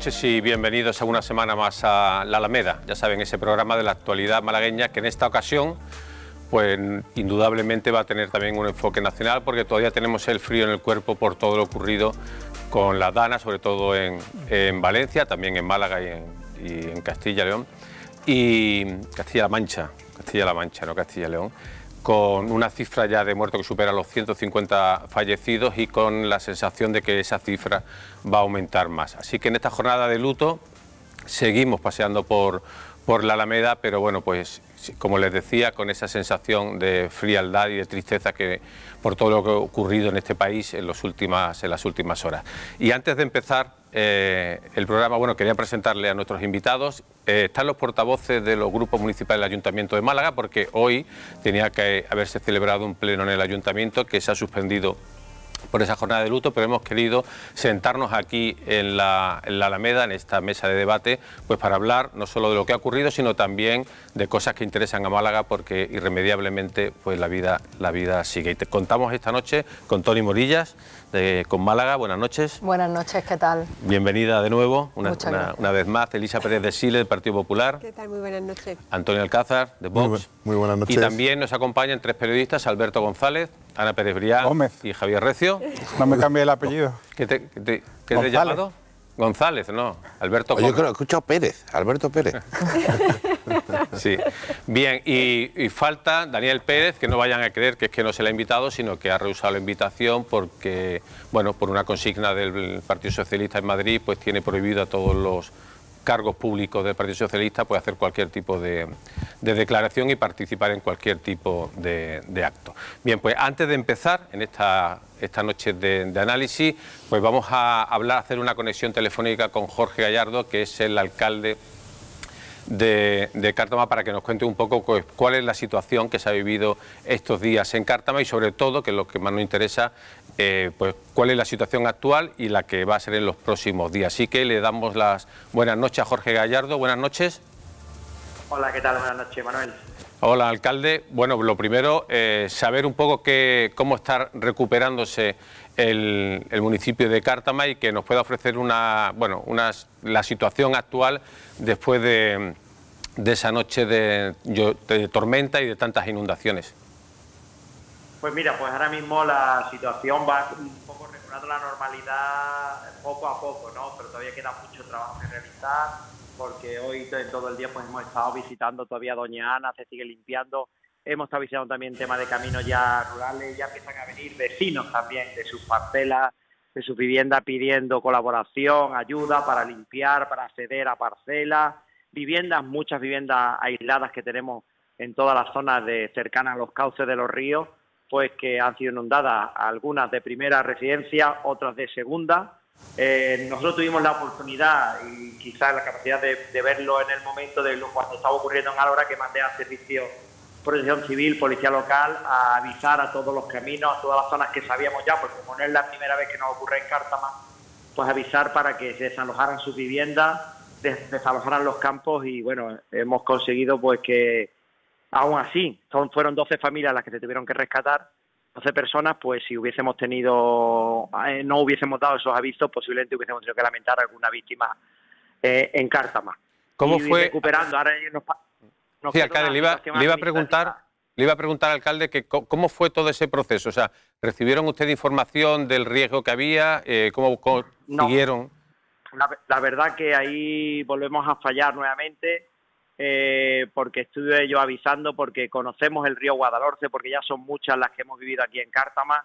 noches y bienvenidos a una semana más a La Alameda. Ya saben, ese programa de la actualidad malagueña que en esta ocasión pues indudablemente va a tener también un enfoque nacional porque todavía tenemos el frío en el cuerpo por todo lo ocurrido con la Dana, sobre todo en, Valencia, también en Málaga y en, y en Castilla-León y Castilla-La Mancha, Castilla-La Mancha, no Castilla-León con una cifra ya de muertos que supera los 150 fallecidos y con la sensación de que esa cifra va a aumentar más. Así que en esta jornada de luto seguimos paseando por, por la Alameda, pero bueno, pues como les decía, con esa sensación de frialdad y de tristeza que por todo lo que ha ocurrido en este país en, los últimas, en las últimas horas. Y antes de empezar eh, el programa, bueno, quería presentarle a nuestros invitados. Eh, están los portavoces de los grupos municipales del Ayuntamiento de Málaga, porque hoy tenía que haberse celebrado un pleno en el Ayuntamiento que se ha suspendido por esa jornada de luto, pero hemos querido sentarnos aquí en la, Alameda, en esta mesa de debate, pues para hablar no solo de lo que ha ocurrido, sino también de cosas que interesan a Málaga, porque irremediablemente pues la vida, la vida sigue. Y te contamos esta noche con Tony Morillas, con Málaga. Buenas noches. Buenas noches, ¿qué tal? Bienvenida de nuevo, una, una, vez más, Elisa Pérez de Chile, del Partido Popular. ¿Qué tal? Muy buenas noches. Antonio Alcázar, de Vox. Muy, buenas noches. Y también nos acompañan tres periodistas, Alberto González, Ana Pérez Brián y Javier Recio. No me cambie el apellido. ¿Qué te, qué te, qué te he llamado? González, no. Alberto Yo creo que escuchado Pérez, Alberto Pérez. sí. Bien, y, y, falta Daniel Pérez, que no vayan a creer que es que no se le ha invitado, sino que ha rehusado la invitación porque, bueno, por una consigna del Partido Socialista en Madrid, pues tiene prohibido a todos los cargos públicos del Partido Socialista, puede hacer cualquier tipo de, declaración y participar en cualquier tipo de, de, acto. Bien, pues antes de empezar en esta, esta noche de, análisis, pues vamos a hablar, hacer una conexión telefónica con Jorge Gallardo, que es el alcalde de, de, Cártama para que nos cuente un poco pues, cuál es la situación que se ha vivido estos días en Cártama y sobre todo, que es lo que más nos interesa, eh, pues, cuál es la situación actual y la que va a ser en los próximos días. Así que le damos las buenas noches a Jorge Gallardo. Buenas noches. Hola, ¿qué tal? Buenas noches, Manuel. Hola, alcalde. Bueno, lo primero, eh, saber un poco que, cómo está recuperándose el, municipio de Cártama y que nos pueda ofrecer una, bueno, la situación actual después de, esa noche de tormenta y de tantas inundaciones. Pues mira, pues ahora mismo la situación va un poco la normalidad poco a poco, ¿no? Pero todavía queda mucho trabajo que realizar porque hoy todo el día pues hemos estado visitando todavía Doña Ana, se sigue limpiando. Hemos estado visitando también temas de caminos ya rurales, ya empiezan a venir vecinos también de sus parcelas, de sus viviendas pidiendo colaboración, ayuda para limpiar, para acceder a parcelas, viviendas, muchas viviendas aisladas que tenemos en todas las zonas de, cercanas a los cauces de los ríos pues que han sido inundadas, algunas de primera residencia, otras de segunda. Eh, nosotros tuvimos la oportunidad y quizás la capacidad de, verlo en el momento de lo, cuando estaba ocurriendo en Álvaro, que mandé al servicio protección civil, policía local, a avisar a todos los caminos, a todas las zonas que sabíamos ya, pues como no es la primera vez que nos ocurre en Cártama, pues avisar para que se desalojaran sus viviendas, desalojaran los campos y bueno, hemos conseguido pues que Aún así, fueron 12 familias las que se tuvieron que rescatar, ...doce personas, pues si hubiésemos tenido, eh, no hubiésemos dado esos avisos, posiblemente hubiésemos tenido que lamentar a alguna víctima eh, en Cártama. ¿Cómo fue? Recuperando, ahora nos sí, alcalde, le iba, a preguntar. Le iba a preguntar al alcalde que cómo fue todo ese proceso. O sea, ¿recibieron usted información del riesgo que había? Eh, ¿Cómo consiguieron? la, verdad que ahí volvemos a fallar nuevamente. Eh, porque estuve yo avisando, porque conocemos el río Guadalhorce, porque ya son muchas las que hemos vivido aquí en Cártama.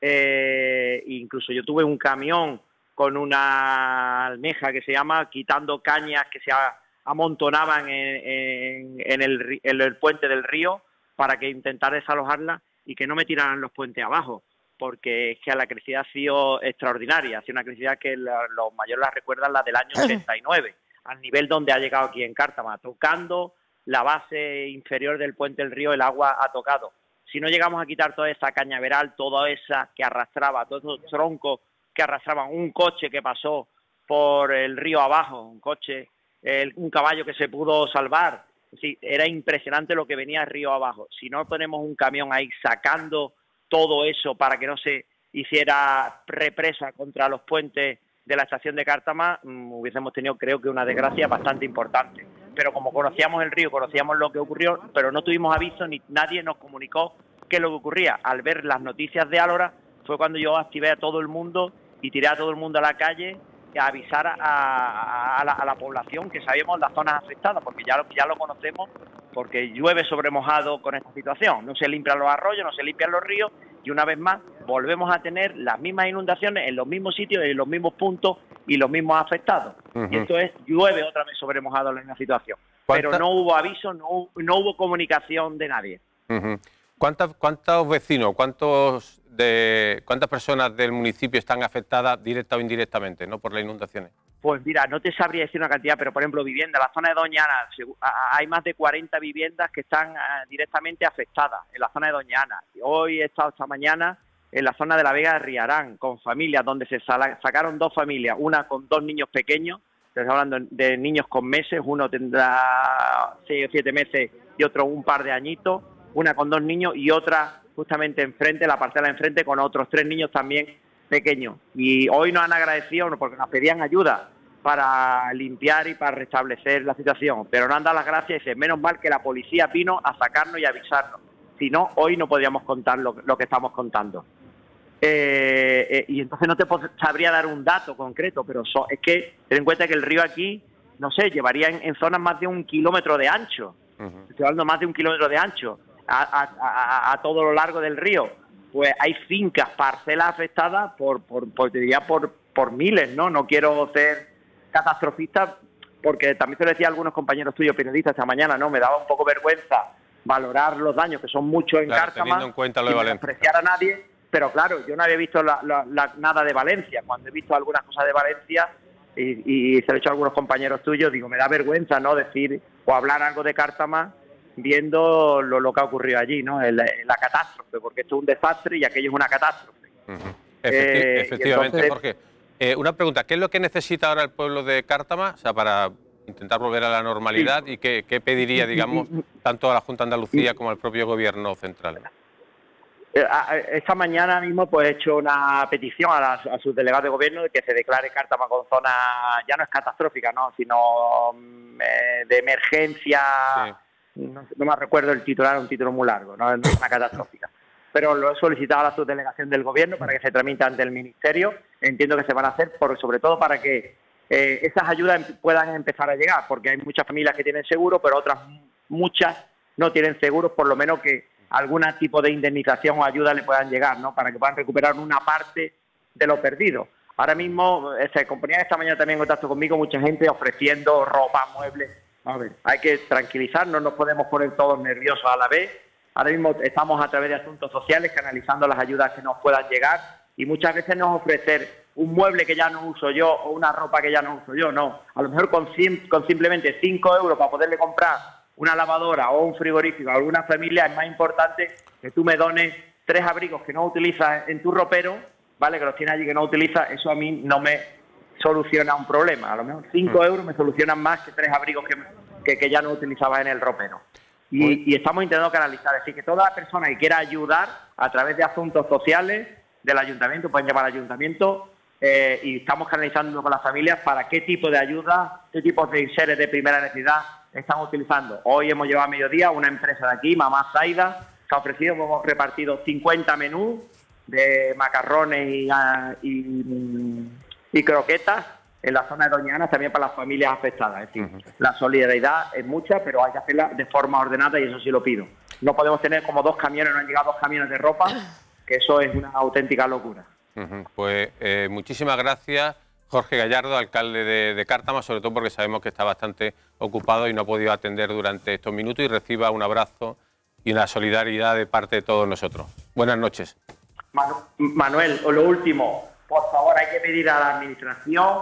Eh, incluso yo tuve un camión con una almeja que se llama, quitando cañas que se amontonaban en, el, puente del río para que intentar desalojarla y que no me tiraran los puentes abajo porque es que la crecida ha sido extraordinaria, ha sido una crecida que los mayores la recuerdan, la del año nueve al nivel donde ha llegado aquí en Cártama, tocando la base inferior del puente del río, el agua ha tocado. Si no llegamos a quitar toda esa cañaveral, toda esa que arrastraba, todos esos troncos que arrastraban, un coche que pasó por el río abajo, un coche, un caballo que se pudo salvar, sí, era impresionante lo que venía río abajo. Si no ponemos un camión ahí sacando todo eso para que no se hiciera represa contra los puentes de la estación de Cártama mm, hubiésemos tenido, creo que, una desgracia bastante importante. Pero como conocíamos el río, conocíamos lo que ocurrió, pero no tuvimos aviso ni nadie nos comunicó qué es lo que ocurría. Al ver las noticias de Álora fue cuando yo activé a todo el mundo y tiré a todo el mundo a la calle a avisar a, la, población que sabíamos las zonas afectadas, porque ya lo, ya lo conocemos, porque llueve sobre mojado con esta situación. No se limpian los arroyos, no se limpian los ríos y una vez más volvemos a tener las mismas inundaciones en los mismos sitios, en los mismos puntos y los mismos afectados. Y esto es, llueve otra vez sobre mojado en la situación. Pero no hubo aviso, no, hubo comunicación de nadie. ¿Cuántos, vecinos, cuántos de, cuántas personas del municipio están afectadas directa o indirectamente no por las inundaciones? Pues mira, no te sabría decir una cantidad, pero por ejemplo, vivienda, la zona de Doñana, hay más de 40 viviendas que están eh, directamente afectadas en la zona de Doñana. Hoy he estado esta mañana en la zona de la Vega de Riarán, con familias, donde se sacaron dos familias, una con dos niños pequeños, estamos hablando de niños con meses, uno tendrá seis o siete meses y otro un par de añitos, una con dos niños y otra justamente enfrente, la parcela enfrente, con otros tres niños también ...pequeño, Y hoy nos han agradecido porque nos pedían ayuda para limpiar y para restablecer la situación. Pero no han dado las gracias y dicen, menos mal que la policía vino a sacarnos y avisarnos. Si no, hoy no podríamos contar lo, que estamos contando. Eh, eh, y entonces no te sabría dar un dato concreto, pero es que ten en cuenta que el río aquí, no sé, llevaría en, zonas más de un kilómetro de ancho. Uh hablando más de un kilómetro de ancho a todo lo largo del río pues hay fincas, parcelas afectadas por, por, por diría por, por miles, ¿no? No quiero ser catastrofista porque también se lo decía algunos compañeros tuyos periodistas esta mañana, ¿no? Me daba un poco vergüenza valorar los daños, que son muchos en claro, no en apreciar a nadie, pero claro, yo no había visto la, nada de Valencia. Cuando he visto algunas cosas de Valencia y, se lo he hecho a algunos compañeros tuyos, digo, me da vergüenza, ¿no? Decir o hablar algo de Cártama viendo lo, que ha ocurrido allí, ¿no? la catástrofe, porque esto es un desastre y aquello es una catástrofe. Eh, efectivamente, Jorge. Eh, una pregunta, ¿qué es lo que necesita ahora el pueblo de Cártama o sea, para intentar volver a la normalidad y qué, pediría, digamos, tanto a la Junta de Andalucía como al propio Gobierno central? Eh, esta mañana mismo pues he hecho una petición a, las sus delegados de gobierno de que se declare Cártama con zona, ya no es catastrófica, ¿no? sino mm, de emergencia no, me recuerdo el titular, un título muy largo, no es una catastrófica. Pero lo he solicitado a la subdelegación del Gobierno para que se tramite ante el Ministerio. Entiendo que se van a hacer, sobre todo para que eh, esas ayudas em, puedan empezar a llegar, porque hay muchas familias que tienen seguro, pero otras muchas no tienen seguro, por lo menos que algún tipo de indemnización o ayuda le puedan llegar, ¿no? Para que puedan recuperar una parte de lo perdido. Ahora mismo eh, se compañía esta mañana también en contacto conmigo mucha gente ofreciendo ropa, muebles a ver. Hay que tranquilizarnos, no nos podemos poner todos nerviosos a la vez. Ahora mismo estamos a través de asuntos sociales canalizando las ayudas que nos puedan llegar y muchas veces nos ofrecer un mueble que ya no uso yo o una ropa que ya no uso yo, no. A lo mejor con, con simplemente 5 euros para poderle comprar una lavadora o un frigorífico a alguna familia es más importante que tú me dones tres abrigos que no utilizas en tu ropero, ¿vale? Que los tienes allí que no utilizas, eso a mí no me soluciona un problema. A lo mejor 5 mm. euros me solucionan más que tres abrigos que, ya no utilizaba en el ropero. Y, estamos intentando canalizar, así que toda persona que quiera ayudar a través de asuntos sociales del ayuntamiento, pueden llevar al ayuntamiento, eh, y estamos canalizando con las familias para qué tipo de ayuda, qué tipo de seres de primera necesidad están utilizando. Hoy hemos llevado a mediodía una empresa de aquí, Mamá Zaida, que ha ofrecido, hemos repartido 50 menús de macarrones y ah, y croquetas en la zona de Doñana también para las familias afectadas. Es decir, la solidaridad es mucha, pero hay que hacerla de forma ordenada y eso sí lo pido. No podemos tener como dos camiones, no han llegado dos camiones de ropa, que eso es una auténtica locura. Pues eh, muchísimas gracias. Jorge Gallardo, alcalde de, Cártama, sobre todo porque sabemos que está bastante ocupado y no ha podido atender durante estos minutos y reciba un abrazo y una solidaridad de parte de todos nosotros. Buenas noches. Manuel, o lo último, por favor hay que pedir a la administración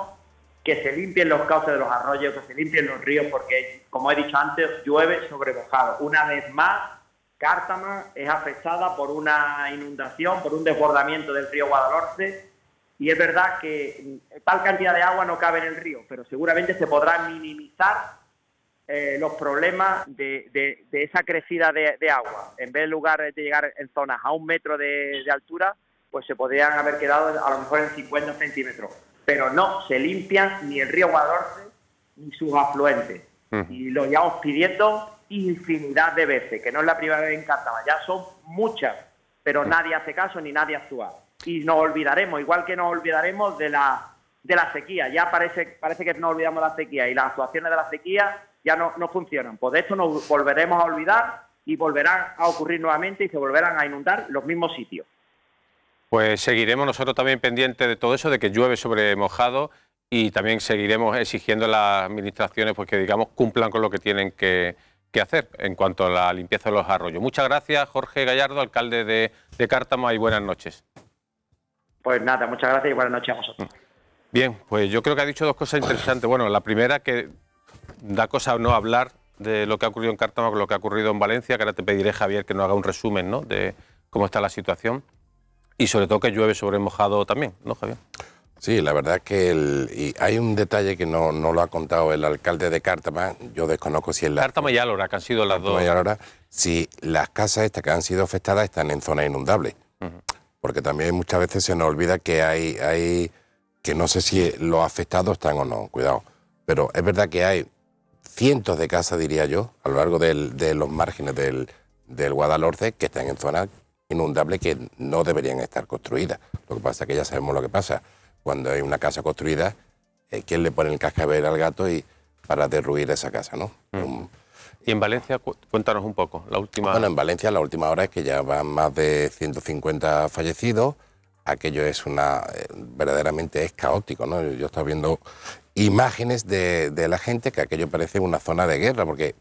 que se limpien los cauces de los arroyos, que se limpien los ríos, porque como he dicho antes, llueve sobrebojado. Una vez más, Cártama es afectada por una inundación, por un desbordamiento del río Guadalhorce. Y es verdad que tal cantidad de agua no cabe en el río, pero seguramente se podrán minimizar eh, los problemas de, esa crecida de, agua. En vez de llegar en zonas a un metro de altura, pues se podrían haber quedado a lo mejor en 50 centímetros. Pero no se limpian ni el río Guadorce ni sus afluentes. Hmm. Y lo llevamos pidiendo infinidad de veces, que no es la primera vez en Cartama, ya son muchas, pero nadie hace caso ni nadie actúa. Y nos olvidaremos, igual que nos olvidaremos de la, de la sequía. Ya parece, parece que no olvidamos de la sequía y las actuaciones de la sequía ya no, no funcionan. Pues de esto nos volveremos a olvidar y volverán a ocurrir nuevamente y se volverán a inundar los mismos sitios. Pues seguiremos nosotros también pendientes de todo eso, de que llueve sobre mojado y también seguiremos exigiendo a las administraciones pues, que, digamos, cumplan con lo que tienen que, hacer en cuanto a la limpieza de los arroyos. Muchas gracias, Jorge Gallardo, alcalde de, Cártamo. y buenas noches. Pues nada, muchas gracias y buenas noches a vosotros. Mm. Bien, pues yo creo que ha dicho dos cosas interesantes. Bueno, la primera que da cosa no hablar de lo que ha ocurrido en Cártamo con lo que ha ocurrido en Valencia, que ahora te pediré, Javier, que nos haga un resumen ¿no? de cómo está la situación y sobre todo que llueve sobre mojado también, ¿no, Javier? Sí, la verdad que hay un detalle que no, lo ha contado el alcalde de Cártama, yo desconozco si es la... Cártama y Álora, que han sido las dos... Y si las casas estas que han sido afectadas están en zonas inundables, porque también muchas veces se nos olvida que hay, que no sé si los afectados están o no, cuidado, pero es verdad que hay cientos de casas, diría yo, a lo largo de los márgenes del, del Guadalhorce que están en zonas inundable que no deberían estar construidas. Lo que pasa es que ya sabemos lo que pasa. Cuando hay una casa construida, eh, ¿quién le pone el cascabel al gato y para derruir esa casa? ¿no? Mm. Mm. Y en Valencia, cuéntanos un poco, la última... Bueno, en Valencia la última hora es que ya van más de 150 fallecidos. Aquello es una... Eh, verdaderamente es caótico, ¿no? Yo estaba viendo imágenes de, de la gente que aquello parece una zona de guerra, porque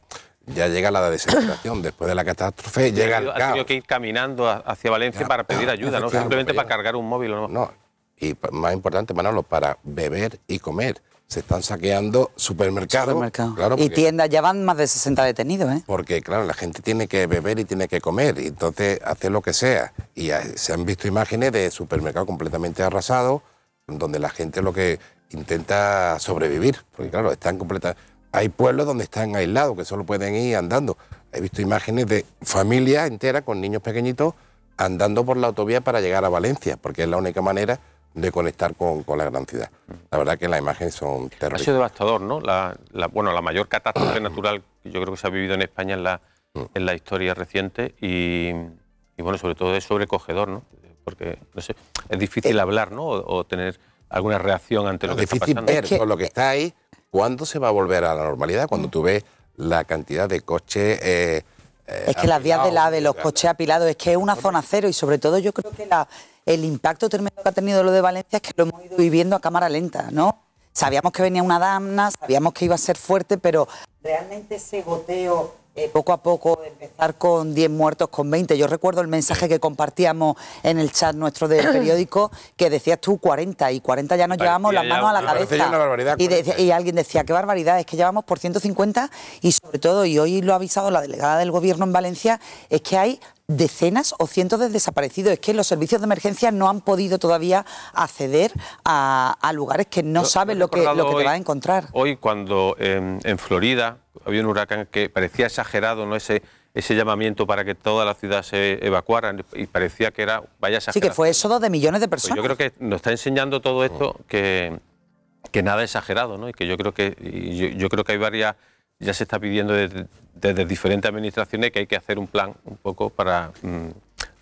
ya llega la desesperación. Después de la catástrofe llega el caos. Ha tenido que ir caminando hacia Valencia para pedir ayuda, no simplemente para cargar un móvil. ¿no? no, y más importante, Manolo, para beber y comer. Se están saqueando supermercados. y tiendas, ya van más de 60 detenidos. ¿eh? Porque, claro, la gente tiene que beber y tiene que comer, y entonces hace lo que sea. Y se han visto imágenes de supermercados completamente arrasados, donde la gente lo que intenta sobrevivir. Porque, claro, están completamente hay pueblos donde están aislados, que solo pueden ir andando. He visto imágenes de familias enteras con niños pequeñitos andando por la autovía para llegar a Valencia, porque es la única manera de conectar con, la gran ciudad. La verdad que las imágenes son terribles. Ha sido devastador, ¿no? La, bueno, la mayor catástrofe natural que yo creo que se ha vivido en España en la, mm. en la historia reciente y, bueno, sobre todo es sobrecogedor, ¿no? Porque, no sé, es difícil eh, hablar, ¿no? o, tener alguna reacción ante lo, que está pasando. es ver con lo que está ahí, ¿Cuándo se va a volver a la normalidad? Cuando mm. tú ves la cantidad de coches... Eh, eh, es que las vías del AVE, los coches apilados, es que es una zona cero y sobre todo yo creo que el impacto tremendo que ha tenido lo de Valencia es que lo hemos ido viviendo a cámara lenta, ¿no? Sabíamos que venía una damna, sabíamos que iba a ser fuerte, pero realmente ese goteo eh, poco a poco empezar con 10 muertos, con 20. Yo recuerdo el mensaje que compartíamos en el chat nuestro del periódico que decías tú 40 y 40 ya nos llevamos las manos a la cabeza. y, y, alguien decía, qué barbaridad, es que llevamos por 150 y sobre todo, y hoy lo ha avisado la delegada del gobierno en Valencia, es que hay decenas o cientos de desaparecidos. Es que los servicios de emergencia no han podido todavía acceder a, lugares que no saben lo, que, lo que va a encontrar. Hoy cuando em, en Florida había un huracán que parecía exagerado, ¿no? Ese, ese llamamiento para que toda la ciudad se evacuara y parecía que era vaya exagerado. Sí, que fue eso de millones de personas. yo creo que nos está enseñando todo esto que, que nada exagerado, ¿no? Y que yo creo que yo creo que hay varias ya se está pidiendo desde, diferentes administraciones que hay que hacer un plan un poco para mm,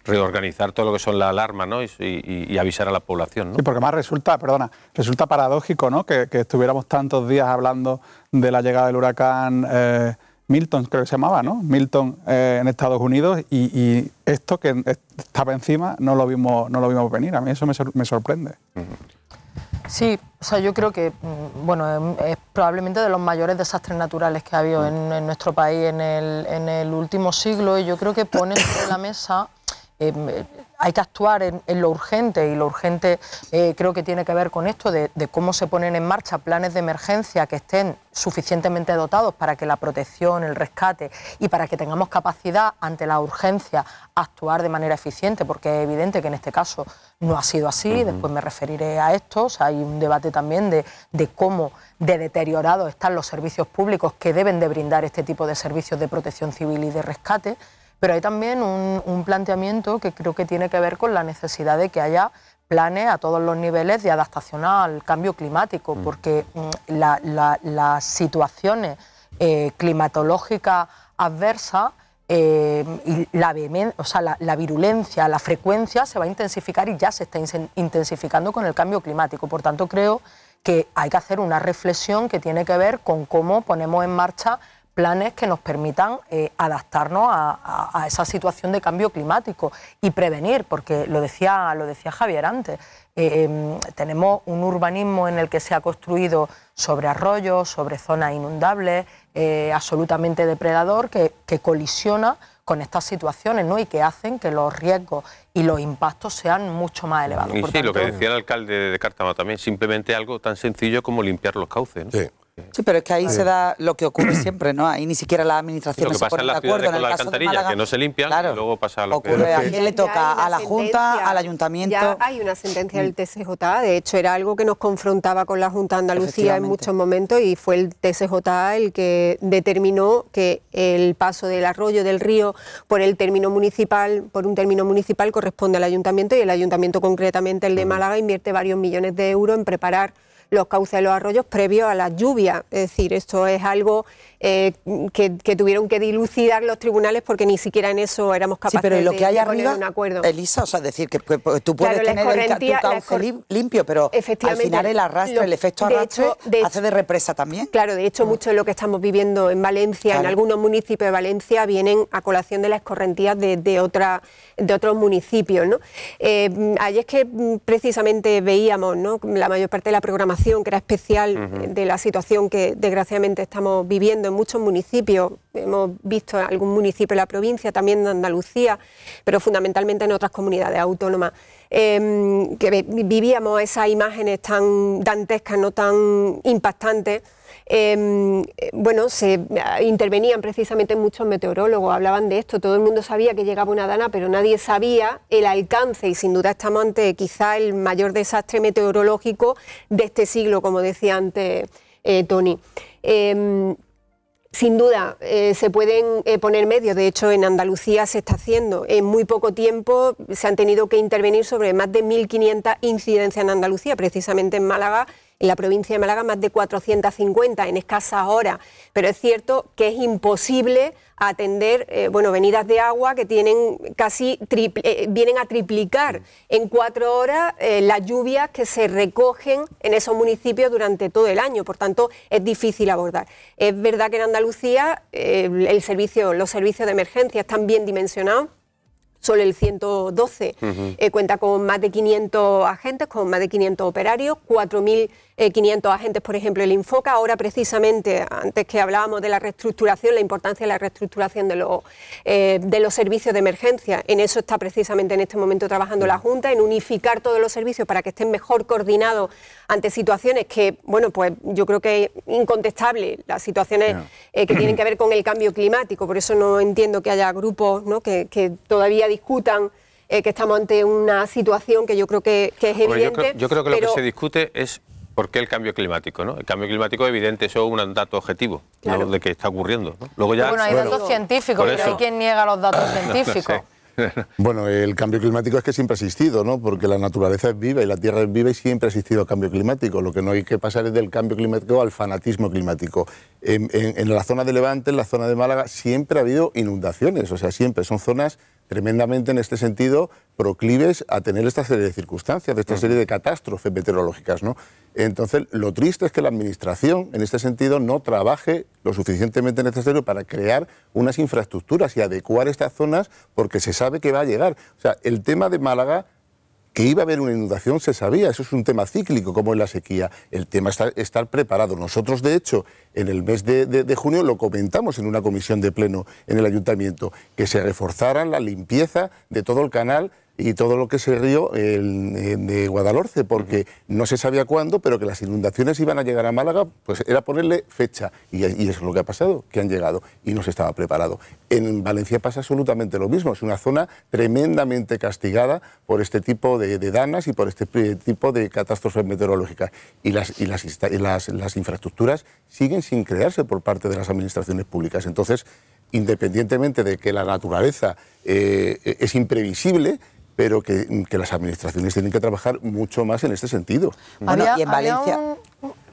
reorganizar todo lo que son las alarmas ¿no? y, avisar a la población. ¿no? porque más resulta, perdona, resulta paradójico ¿no? que, estuviéramos tantos días hablando de la llegada del huracán eh, Milton, creo que se llamaba, ¿no? Milton eh, en Estados Unidos y, esto que estaba encima no lo vimos, no lo vimos venir. A mí eso me, sorprende. Sí, o sea, yo creo que mm, bueno, em, es probablemente de los mayores desastres naturales que ha habido en, nuestro país en el, último siglo y yo creo que pone sobre la mesa eh, hay que actuar en, lo urgente y lo urgente eh, creo que tiene que ver con esto de, cómo se ponen en marcha planes de emergencia que estén suficientemente dotados para que la protección, el rescate y para que tengamos capacidad ante la urgencia actuar de manera eficiente, porque es evidente que en este caso no ha sido así, después me referiré a esto, hay un debate también de, cómo de deteriorados están los servicios públicos que deben de brindar este tipo de servicios de protección civil y de rescate. Pero hay también un, planteamiento que creo que tiene que ver con la necesidad de que haya planes a todos los niveles de adaptación al cambio climático, mm. porque mm, las situaciones eh, climatológicas adversas eh, la, o sea, la, virulencia, la frecuencia se va a intensificar y ya se está intensificando con el cambio climático. Por tanto, creo que hay que hacer una reflexión que tiene que ver con cómo ponemos en marcha planes que nos permitan eh, adaptarnos a, esa situación de cambio climático y prevenir, porque lo decía, lo decía Javier antes, eh, em, tenemos un urbanismo en el que se ha construido sobre arroyos, sobre zonas inundables, eh, absolutamente depredador, que, colisiona con estas situaciones ¿no? y que hacen que los riesgos y los impactos sean mucho más elevados. Y sí, lo que decía el alcalde de Cártama también, simplemente algo tan sencillo como limpiar los cauces. Sí, pero es que ahí se da lo que ocurre siempre, ¿no? Ahí ni siquiera la administración se pone de acuerdo. la alcantarilla, que no se limpian, y luego pasa a ¿A quién le toca? ¿A la Junta? ¿Al Ayuntamiento? Ya hay una sentencia del mm. TCJ, de hecho era algo que nos confrontaba con la Junta de Andalucía en muchos momentos y fue el TSJ el que determinó que el paso del arroyo del río por el término municipal, por un término municipal corresponde al Ayuntamiento y el Ayuntamiento concretamente el de Málaga invierte varios millones de euros en preparar los cauces de los arroyos previo a la lluvia... Es decir, esto es algo eh, que, tuvieron que dilucidar los tribunales porque ni siquiera en eso éramos capaces pero de, lo que un acuerdo. Elisa, o sea, decir que, pues, tú puedes tener el, tu limpio, pero al final el arrastre, el efecto arrastre hace de represa también. Claro, de hecho, mm. mucho de lo que estamos viviendo en Valencia, en algunos municipios de Valencia, vienen a colación de las correntías de, de otros municipios. ¿no? Eh, es que mm, precisamente veíamos la mayor parte de la programación que era especial de la situación que desgraciadamente estamos viviendo en muchos municipios. Hemos visto en algún municipio de la provincia, también en Andalucía, pero fundamentalmente en otras comunidades autónomas, em, que vivíamos esas imágenes tan dantescas, no tan impactantes. Em, bueno, se intervenían precisamente muchos meteorólogos, hablaban de esto, todo el mundo sabía que llegaba una dana, pero nadie sabía el alcance y sin duda estamos ante quizá el mayor desastre meteorológico de este siglo, como decía antes eh, Tony. Em, sin duda, eh, se pueden eh, poner medios. De hecho, en Andalucía se está haciendo. En muy poco tiempo se han tenido que intervenir sobre más de 1.500 incidencias en Andalucía, precisamente en Málaga en la provincia de Málaga más de 450 en escasas horas, pero es cierto que es imposible atender eh, bueno, venidas de agua que tienen casi triple, eh, vienen a triplicar en cuatro horas eh, las lluvias que se recogen en esos municipios durante todo el año. Por tanto, es difícil abordar. Es verdad que en Andalucía el servicio, los servicios de emergencia están bien dimensionados solo el 112 cuenta con más de 500 agentes, con más de 500 operarios, 4.000 500 eh, agentes, por ejemplo. El Infoca ahora precisamente, antes que hablábamos de la reestructuración, la importancia de la reestructuración de, los, eh, de los servicios de emergencia, en eso está precisamente en este momento trabajando la Junta, en unificar todos los servicios para que estén mejor coordinados ante situaciones que, bueno, pues yo creo que es incontestable las situaciones eh, que tienen que ver con el cambio climático, por eso no entiendo que haya grupos que, todavía discutan. que estamos ante una situación que yo creo que, es pues evidente. yo, creo, que lo que se discute es ¿Por qué el cambio climático? El cambio climático es evidente, eso es un dato objetivo de que está ocurriendo. Luego ya, bueno, hay datos científicos, pero hay quien niega los datos científicos. Bueno, el cambio climático es que siempre ha existido, ¿no? Porque la naturaleza es viva y la Tierra es viva y siempre ha existido cambio climático. Lo que no hay que pasar es del cambio climático al fanatismo climático. En, en la zona de Levante, en la zona de Málaga, siempre ha habido inundaciones, o sea, siempre son zonas tremendamente en este sentido proclives a tener esta serie de circunstancias, de esta serie de catástrofes meteorológicas. ¿no? Entonces, lo triste es que la Administración, en este sentido, no trabaje lo suficientemente necesario para crear unas infraestructuras y adecuar estas zonas porque se sabe que va a llegar. O sea, el tema de Málaga que iba a haber una inundación se sabía, eso es un tema cíclico como en la sequía. El tema es estar preparado. Nosotros, de hecho, en el mes de, junio lo comentamos en una comisión de pleno en el ayuntamiento, que se reforzara la limpieza de todo el canal y todo lo que se río el, de Guadalhorce, porque no se sabía cuándo, pero que las inundaciones iban a llegar a Málaga, pues era ponerle fecha. Y, eso es lo que ha pasado, que han llegado y no se estaba preparado. En Valencia pasa absolutamente lo mismo, es una zona tremendamente castigada por este tipo de, danas y por este tipo de catástrofes meteorológicas. Y, las, y las, las, infraestructuras siguen sin crearse por parte de las administraciones públicas. Entonces, independientemente de que la naturaleza eh, es imprevisible, pero mm, que, las administraciones tienen que trabajar mucho más en este sentido. Bueno, y en Valencia...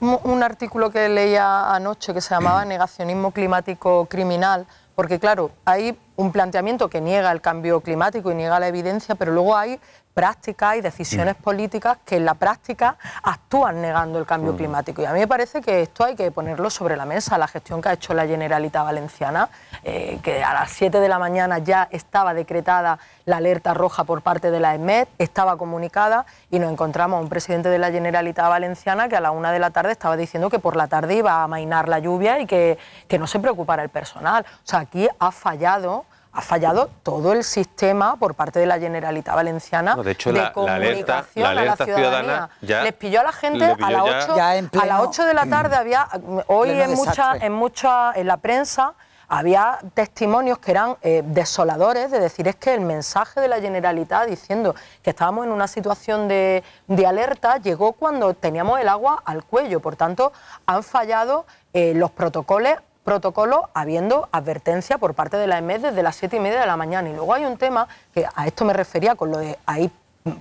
un, artículo que leía anoche que se llamaba mm. Negacionismo climático criminal, porque claro, hay un planteamiento que niega el cambio climático y niega la evidencia, pero luego hay prácticas y decisiones mm. políticas que en la práctica actúan negando el cambio mm. climático. Y a mí me parece que esto hay que ponerlo sobre la mesa. La gestión que ha hecho la Generalitat Valenciana, eh, que a las 7 de la mañana ya estaba decretada la alerta roja por parte de la EMED, estaba comunicada y nos encontramos a un presidente de la Generalitat Valenciana que a la una de la tarde estaba diciendo que por la tarde iba a amainar la lluvia y que, que no se preocupara el personal. O sea, aquí ha fallado ha fallado todo el sistema por parte de la Generalitat Valenciana de, comunicación alerta, les pilló a la gente a las 8, a 8 de la tarde había mm, hoy en mucha, en mucha en la prensa había testimonios que eran eh, desoladores de decir es que el mensaje de la Generalitat diciendo que estábamos en una situación de, de alerta llegó cuando teníamos el agua al cuello. Por tanto, han fallado eh, los protocolos protocolo habiendo advertencia por parte de la EMED desde las siete y media de la mañana. Y luego hay un tema, que a esto me refería con lo de ahí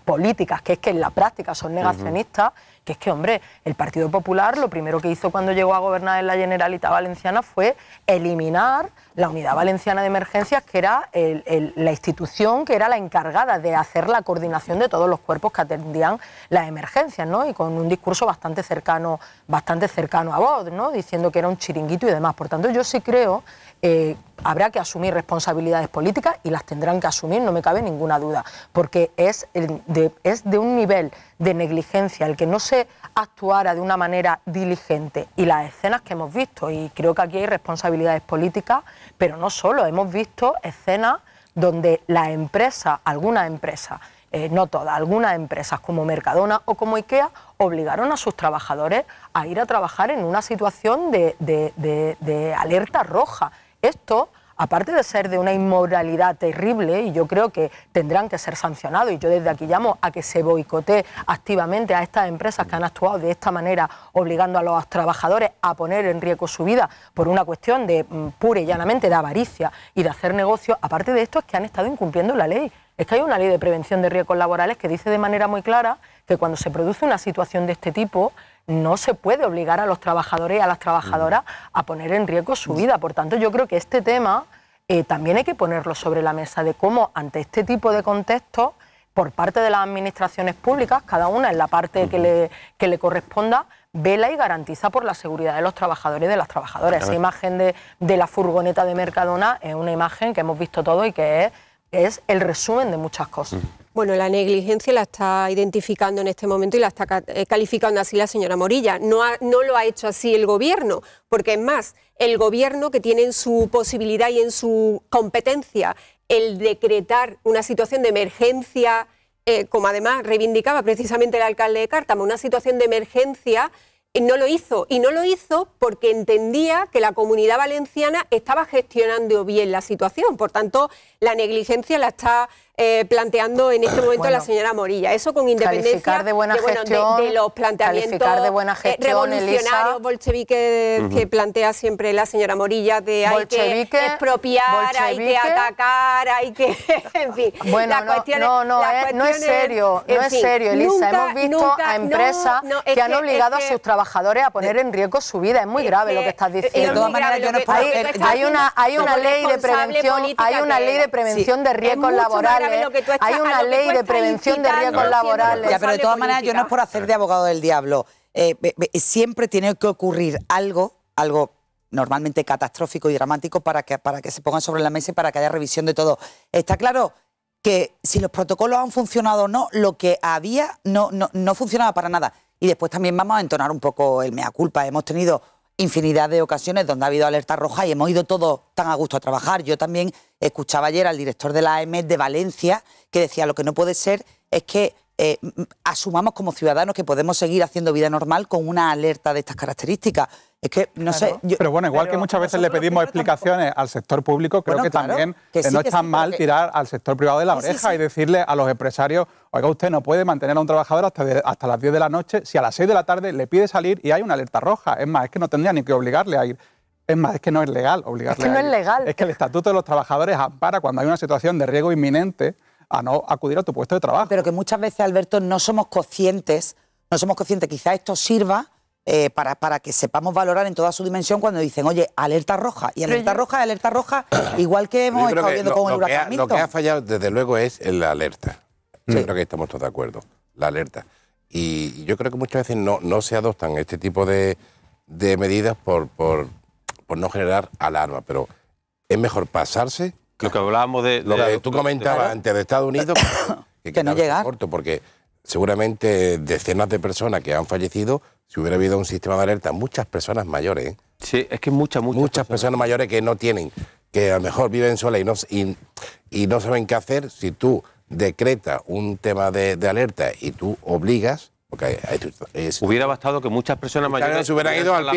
políticas, que es que en la práctica son negacionistas, que es que, hombre, el Partido Popular lo primero que hizo cuando llegó a gobernar en la Generalitat Valenciana fue eliminar la Unidad Valenciana de Emergencias, que era la institución que era la encargada de hacer la coordinación de todos los cuerpos que atendían las emergencias, ¿no? Y con un discurso bastante cercano, bastante cercano a vos, ¿no? Diciendo que era un chiringuito y demás. Por tanto, yo sí creo eh, habrá que asumir responsabilidades políticas y las tendrán que asumir, no me cabe ninguna duda, porque es, de, un nivel de negligencia el que no se actuara de una manera diligente y las escenas que hemos visto, y creo que aquí hay responsabilidades políticas, pero no solo, hemos visto escenas donde la empresa, algunas empresas... Eh, no todas, algunas empresas como Mercadona o como IKEA obligaron a sus trabajadores a ir a trabajar en una situación de alerta roja, esto, aparte de ser de una inmoralidad terrible, y yo creo que tendrán que ser sancionados, y yo desde aquí llamo a que se boicotee activamente a estas empresas que han actuado de esta manera, obligando a los trabajadores a poner en riesgo su vida por una cuestión de mm, pura y llanamente de avaricia y de hacer negocio, aparte de esto es que han estado incumpliendo la ley. Es que hay una ley de prevención de riesgos laborales que dice de manera muy clara que cuando se produce una situación de este tipo, no se puede obligar a los trabajadores y a las trabajadoras a poner en riesgo su vida. Por tanto, yo creo que este tema eh, también hay que ponerlo sobre la mesa de cómo ante este tipo de contextos, por parte de las administraciones públicas, cada una en la parte que le, corresponda, vela y garantiza por la seguridad de los trabajadores y de las trabajadoras. Esa imagen de, de la furgoneta de Mercadona es una imagen que hemos visto todo y que es es el resumen de muchas cosas. Bueno, la negligencia la está identificando en este momento y la está eh, calificando así la señora Morilla. No, no lo ha hecho así el gobierno, porque es más, el gobierno que tiene en su posibilidad y en su competencia el decretar una situación de emergencia, eh, como además reivindicaba precisamente el alcalde de Cártama, una situación de emergencia eh, no lo hizo y no lo hizo porque entendía que la comunidad valenciana estaba gestionando bien la situación. Por tanto, la negligencia la está eh, planteando en este momento la señora Morilla. Eso con independencia de, buena los planteamientos de revolucionarios que plantea siempre la señora Morilla de hay que expropiar, hay que atacar, hay que... en fin, bueno, no, no, no, eh, es, serio, no es serio, Elisa. Hemos visto a empresas que, han obligado a sus trabajadores a poner en riesgo su vida. Es muy grave lo que estás diciendo. Hay, una, hay una ley de prevención, hay una ley de prevención de riesgos laborales hay una ley de prevención de riesgos laborales. pero de todas maneras, yo no es por hacer de abogado del diablo. Eh, siempre tiene que ocurrir algo, algo normalmente catastrófico y dramático para que, para que se pongan sobre la mesa y para que haya revisión de todo. Está claro que si los protocolos han funcionado o no, lo que había no, no, no funcionaba para nada. Y después también vamos a entonar un poco el mea culpa. Hemos tenido infinidad de ocasiones donde ha habido alerta roja y hemos ido todos tan a gusto a trabajar. Yo también escuchaba ayer al director de la AM de Valencia que decía lo que no puede ser es que eh, asumamos como ciudadanos que podemos seguir haciendo vida normal con una alerta de estas características. Es que no sé. pero bueno, igual que muchas veces le pedimos explicaciones al sector público, creo que también no es tan mal tirar al sector privado de la oreja y decirle a los empresarios, oiga, usted no puede mantener a un trabajador hasta, hasta las 10 de la noche si a las 6 de la tarde le pide salir y hay una alerta roja. Es más, es que no tendría ni que obligarle a ir. Es más, es que no es legal obligarle. Es que no es legal. Es que el Estatuto de los Trabajadores ampara cuando hay una situación de riesgo inminente a no acudir a tu puesto de trabajo. Pero que muchas veces, Alberto, no somos conscientes, no somos conscientes, quizá esto sirva eh, para, que sepamos valorar en toda su dimensión cuando dicen, oye, alerta roja. Y alerta roja, alerta roja, igual que hemos estado viendo con el huracán. Lo que ha fallado, desde luego, es la alerta. Yo creo que estamos todos de acuerdo, la alerta. Y yo creo que muchas veces no, no se adoptan este tipo de, de medidas por, por, por, no generar alarma, pero es mejor pasarse. Lo que hablábamos de... Lo que tú comentabas antes de Estados Unidos, que, no llegar. Corto porque seguramente decenas de personas que han fallecido si hubiera habido un sistema de alerta, muchas personas mayores. ¿eh? Sí, es que muchas, muchas. personas. mayores que no tienen, que a lo mejor viven solas y no, y, no saben qué hacer, si tú decretas un tema de, alerta y tú obligas, Okay, eh, Hubiera bastado que muchas personas mayores se hubieran ido al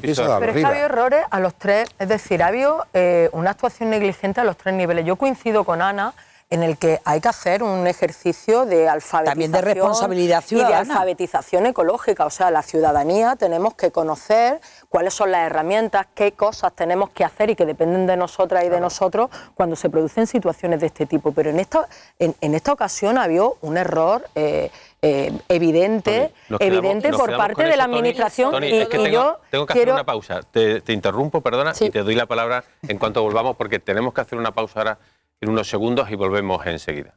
piso, Pero es que ha habido errores a los tres, es decir, ha habido eh, una actuación negligente a los tres niveles. Yo coincido con Ana en el que hay que hacer un ejercicio de alfabetización También de responsabilidad y de alfabetización ecológica. O sea, la ciudadanía tenemos que conocer cuáles son las herramientas, qué cosas tenemos que hacer y que dependen de nosotras y de nosotros cuando se producen situaciones de este tipo. Pero en esta, en, esta ocasión había un error. Eh, eh, evidente, evidente por parte de la administración. y, es que tengo, yo tengo que hacer una pausa. Te, interrumpo, perdona, y te doy la palabra en cuanto volvamos, porque tenemos que hacer una pausa ahora en unos segundos y volvemos enseguida.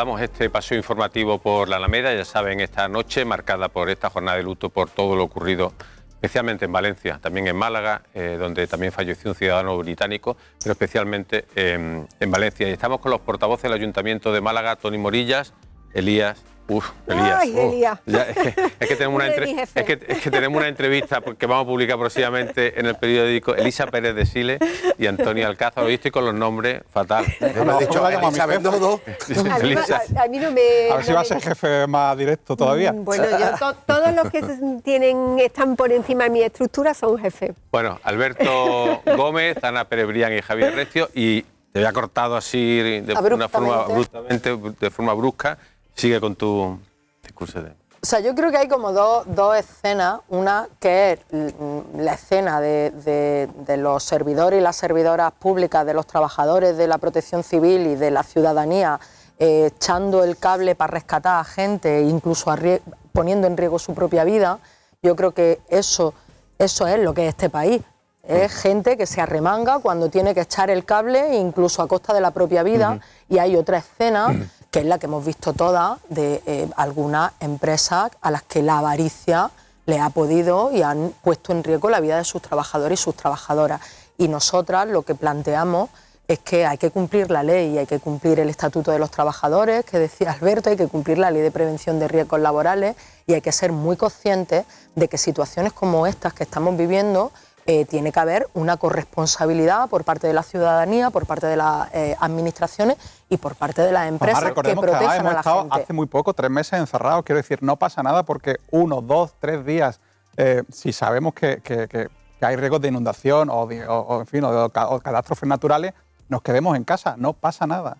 Damos este paseo informativo por la Alameda, ya saben, esta noche marcada por esta jornada de luto por todo lo ocurrido, especialmente en Valencia, también en Málaga, eh, donde también falleció un ciudadano británico, pero especialmente en Valencia. Y estamos con los portavoces del Ayuntamiento de Málaga, Tony Morillas, Elías Uf, Elías. es, que tenemos una entrevista que vamos a publicar próximamente en el periódico Elisa Pérez de Siles y Antonio Alcázar. Hoy con los nombres fatal. No, dicho, A, ver si va a ser jefe más directo todavía. Mm, bueno, todos los que tienen están por encima de mi estructura son jefes. Bueno, Alberto Gómez, Ana Pérez Brián y Javier Recio y te había cortado así de una forma abruptamente, de forma brusca Sigue con tu discurso de... O sea, yo creo que hay como dos, escenas. Una que es la escena de, los servidores y las servidoras públicas, de los trabajadores de la protección civil y de la ciudadanía, eh, echando el cable para rescatar a gente, incluso poniendo en riesgo su propia vida. Yo creo que eso, eso es lo que es este país. Es mm. gente que se arremanga cuando tiene que echar el cable, incluso a costa de la propia vida. Y hay otra escena. que es la que hemos visto todas de eh, algunas empresas a las que la avaricia le ha podido y han puesto en riesgo la vida de sus trabajadores y sus trabajadoras. Y nosotras lo que planteamos es que hay que cumplir la ley, ...y hay que cumplir el Estatuto de los Trabajadores, que decía Alberto, hay que cumplir la Ley de Prevención de Riesgos Laborales y hay que ser muy conscientes de que situaciones como estas que estamos viviendo eh, tiene que haber una corresponsabilidad por parte de la ciudadanía, por parte de las eh, administraciones y por parte de las empresas que protejan hemos la estado Hace muy poco, tres meses encerrados, quiero decir, no pasa nada porque uno, dos, tres días, eh, si sabemos que, hay riesgos de inundación o, en fin, o, catástrofes naturales, nos quedemos en casa, no pasa nada.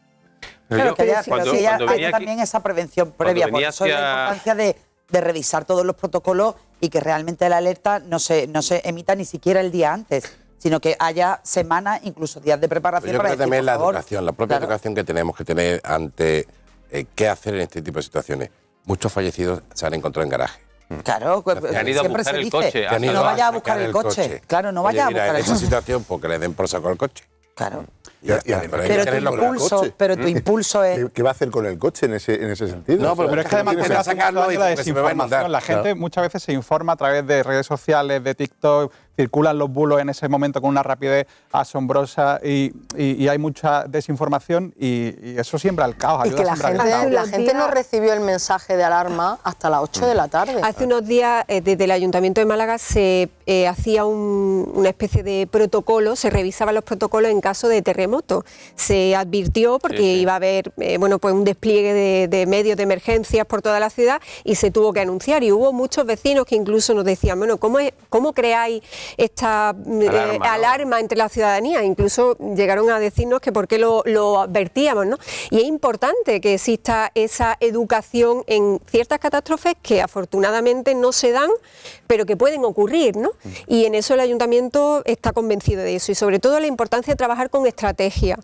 Claro, que también esa prevención previa, por eso es la importancia de, de, revisar todos los protocolos y que realmente la alerta no se, no se emita ni siquiera el día antes sino que haya semanas, incluso días de preparación. yo para creo decir, también la educación, la propia educación que tenemos que tener ante eh, qué hacer en este tipo de situaciones. Muchos fallecidos se han encontrado en garaje. Mm. Claro, pues, han ido siempre a buscar se el coche. no vaya a buscar el coche. Claro, no vaya a buscar el coche. esa situación, porque pues, le den por saco el coche. Claro. pero, tu impulso, pero, tu impulso, es... ¿Qué va a hacer con el coche en ese, sentido? No, pero, es que además que sacarlo de la desinformación. La gente muchas veces se informa a través de redes sociales, de TikTok, circulan los bulos en ese momento con una rapidez asombrosa y, hay mucha desinformación y, eso siembra el caos. Y que la gente, no recibió el mensaje de alarma hasta las 8 de la mm. tarde. Hace unos días eh, desde el Ayuntamiento de Málaga se eh, hacía una especie de protocolo, se revisaban los protocolos en caso de terremoto. Se advirtió porque iba a haber eh, bueno, pues un despliegue de, medios de emergencias por toda la ciudad y se tuvo que anunciar y hubo muchos vecinos que incluso nos decían, bueno, ¿cómo, es, cómo creáis esta mm, eh, alarma, entre la ciudadanía. Incluso llegaron a decirnos que por qué lo, lo advertíamos, Y es importante que exista esa educación en ciertas catástrofes que afortunadamente no se dan, pero que pueden ocurrir, mm. Y en eso el ayuntamiento está convencido de eso y sobre todo la importancia de trabajar con estrategia.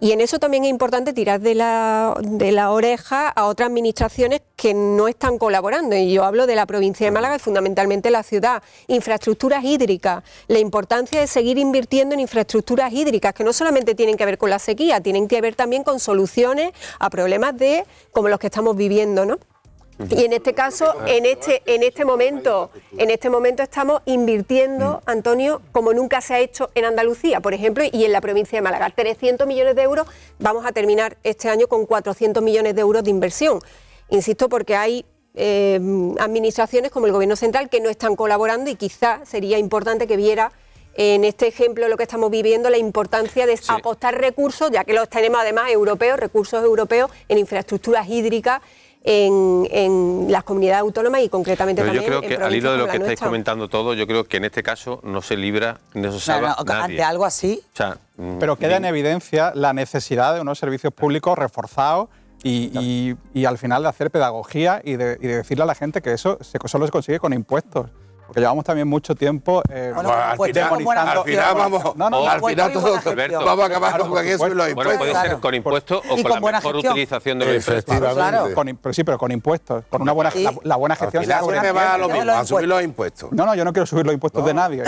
Y en eso también es importante tirar de la, de la oreja a otras administraciones que no están colaborando. Y yo hablo de la provincia de Málaga y fundamentalmente la ciudad. Infraestructuras hídricas, la importancia de seguir invirtiendo en infraestructuras hídricas, que no solamente tienen que ver con la sequía, tienen que ver también con soluciones a problemas de como los que estamos viviendo, ¿no? Y en este caso, en este, en este momento, en este momento estamos invirtiendo, Antonio, como nunca se ha hecho en Andalucía, por ejemplo, y en la provincia de Málaga. 300 millones de euros, vamos a terminar este año con 400 millones de euros de inversión. Insisto, porque hay em, administraciones como el Gobierno Central que no están colaborando y quizá sería importante que viera en este ejemplo lo que estamos viviendo, la importancia de apostar recursos, ya que los tenemos además europeos, recursos europeos en infraestructuras hídricas. En, las comunidades autónomas y concretamente Pero yo creo que al hilo de lo que estáis comentando todo yo creo que en este caso no se libra no algo así pero mm, queda en evidencia la necesidad de unos servicios públicos reforzados y, al final de hacer pedagogía y de, decirle a la gente que eso solo se consigue con impuestos. Porque llevamos también mucho tiempo eh, Al pues, final vamos, no, no, no, oh, al final vamos a acabar con eso los impuestos. Bueno, puede ser con impuestos o con, la mejor gestión. utilización de los impuestos. Claro. sí, pero con impuestos. Con una buena, la, buena gestión. Al la se va a lo mismo, a subir los impuestos. No, no, yo no quiero subir los impuestos de nadie.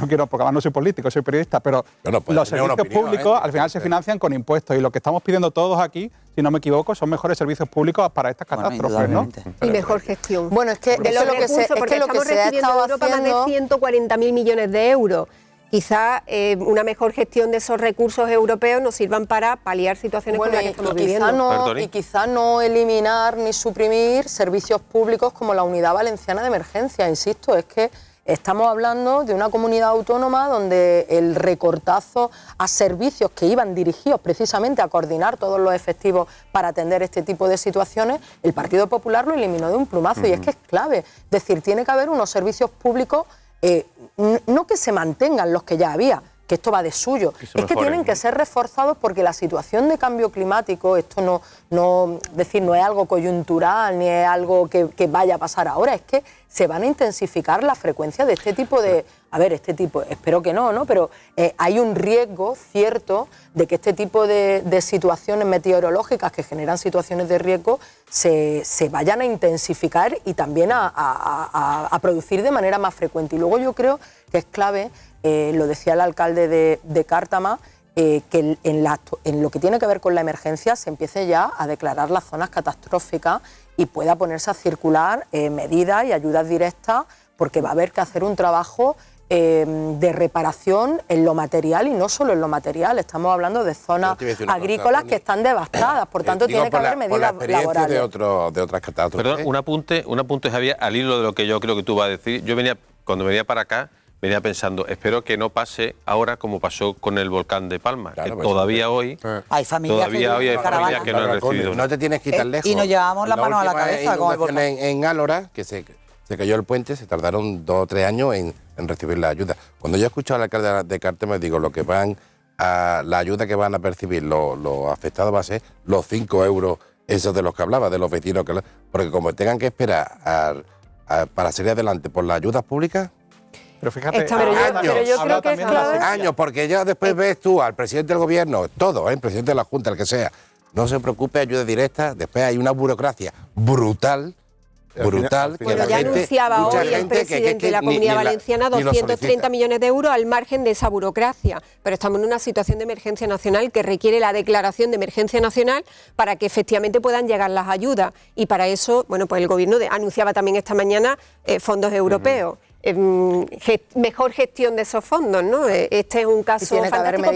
no quiero, porque además no soy político, soy periodista, pero los servicios públicos ¿eh? al final se financian con impuestos y lo que estamos pidiendo todos aquí si no me equivoco, son mejores servicios públicos para estas catástrofes, ¿no? Y mejor gestión. Bueno, es que lo, que se, es que lo que se Europa más de 140.000 mil millones de euros. Quizá eh, una mejor gestión de esos recursos europeos nos sirvan para paliar situaciones como la que estamos viviendo. y quizá no eliminar ni suprimir servicios públicos como la Unidad Valenciana de Emergencia, insisto, es que Estamos hablando de una comunidad autónoma donde el recortazo a servicios que iban dirigidos precisamente a coordinar todos los efectivos para atender este tipo de situaciones, el Partido Popular lo eliminó de un plumazo y es que es clave. Es decir, tiene que haber unos servicios públicos eh, no que se mantengan los que ya había, que esto va de suyo. es que tienen que ser reforzados porque la situación de cambio climático, esto no, no, decir, no es algo coyuntural ni es algo que, vaya a pasar ahora, es que se van a intensificar la frecuencia de este tipo de... A ver, este tipo, espero que no, ¿no? Pero eh, hay un riesgo cierto de que este tipo de, situaciones meteorológicas que generan situaciones de riesgo se, vayan a intensificar y también a producir de manera más frecuente. Y luego yo creo que es clave eh, lo decía el alcalde de, Cártama, eh, que en, lo que tiene que ver con la emergencia se empiece ya a declarar las zonas catastróficas y pueda ponerse a circular eh, medidas y ayudas directas, porque va a haber que hacer un trabajo de reparación en lo material y no solo en lo material. Estamos hablando de zonas agrícolas que están devastadas, por tanto tiene que haber medidas laborales. otras Perdón, un apunte, un apunte Javier, al hilo de lo que yo creo que tú vas a decir. Yo venía cuando venía para acá venía pensando, espero que no pase ahora como pasó con el volcán de Palma, que pues, todavía hoy ah. hay familias todavía que no han recibido. No te tienes que quitar eh, lejos. y nos llevamos la, mano a la cabeza con el volcán. En, Álora, que se, se, cayó el puente, se tardaron dos o tres años en, recibir la ayuda. Cuando yo he escuchado al alcalde de me digo, lo que van a, la ayuda que van a percibir los, afectados va a ser los cinco euros, esos de los que hablaba, de los vecinos. que Porque como tengan que esperar para salir adelante por las ayudas públicas, pero fíjate, años, yo, años, porque ya después eh. ves tú al presidente del gobierno, todo, ¿eh? el presidente de la Junta, el que sea, no se preocupe, ayuda directa, después hay una burocracia brutal brutal. Bueno, ya anunciaba hoy el presidente de la Comunidad Valenciana 230 millones de euros al margen de esa burocracia. Pero estamos en una situación de emergencia nacional que requiere la declaración de emergencia nacional para que efectivamente puedan llegar las ayudas. Y para eso, bueno, pues el Gobierno anunciaba también esta mañana eh, fondos europeos. Em, mejor gestión de esos fondos, ¿no? Eh, este es un caso fantástico,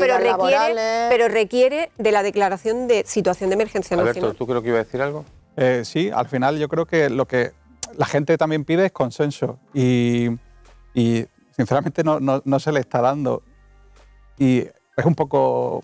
pero requiere, de la declaración de situación de emergencia Alberto, ¿tú creo que iba a decir algo? Eh, sí, al final yo creo que lo que la gente también pide es consenso y, sinceramente no, no, se le está dando. Y es un poco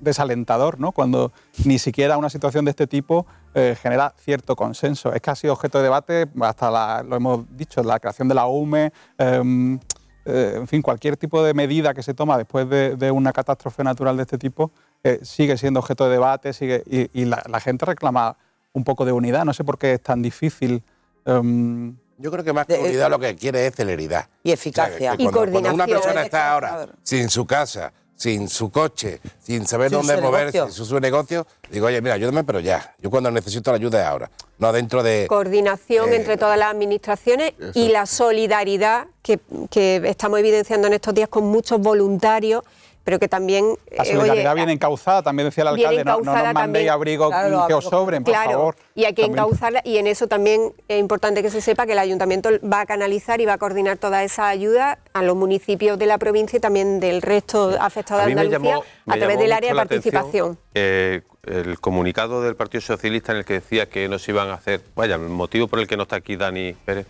desalentador, ¿no? Cuando ni siquiera una situación de este tipo eh, genera cierto consenso. Es que ha sido objeto de debate, hasta lo hemos dicho, la creación de la UME, em, eh, en fin, cualquier tipo de medida que se toma después de, una catástrofe natural de este tipo eh, sigue siendo objeto de debate sigue, y, la, gente reclama un poco de unidad. No sé por qué es tan difícil. Em, Yo creo que más que unidad lo que quiere es celeridad. Y eficacia. y coordinación. Cuando una persona está ahora sin su casa, sin su coche, sin saber dónde moverse, sin su negocio, digo, oye, mira, ayúdame, pero ya. Yo cuando necesito la ayuda es ahora, no dentro de... Coordinación eh, entre todas las administraciones y la solidaridad que, que estamos evidenciando en estos días con muchos voluntarios pero que también... La eh, solidaridad viene bien encauzada, también decía el alcalde, no, nos mandéis abrigos que os sobren, por favor. Y hay que encauzarla, y en eso también es importante que se sepa que el ayuntamiento va a canalizar y va a coordinar toda esa ayuda a los municipios de la provincia y también del resto afectado de Andalucía a través del área de participación. Eh, el comunicado del Partido Socialista en el que decía que no iban a hacer, vaya, el motivo por el que no está aquí Dani Pérez,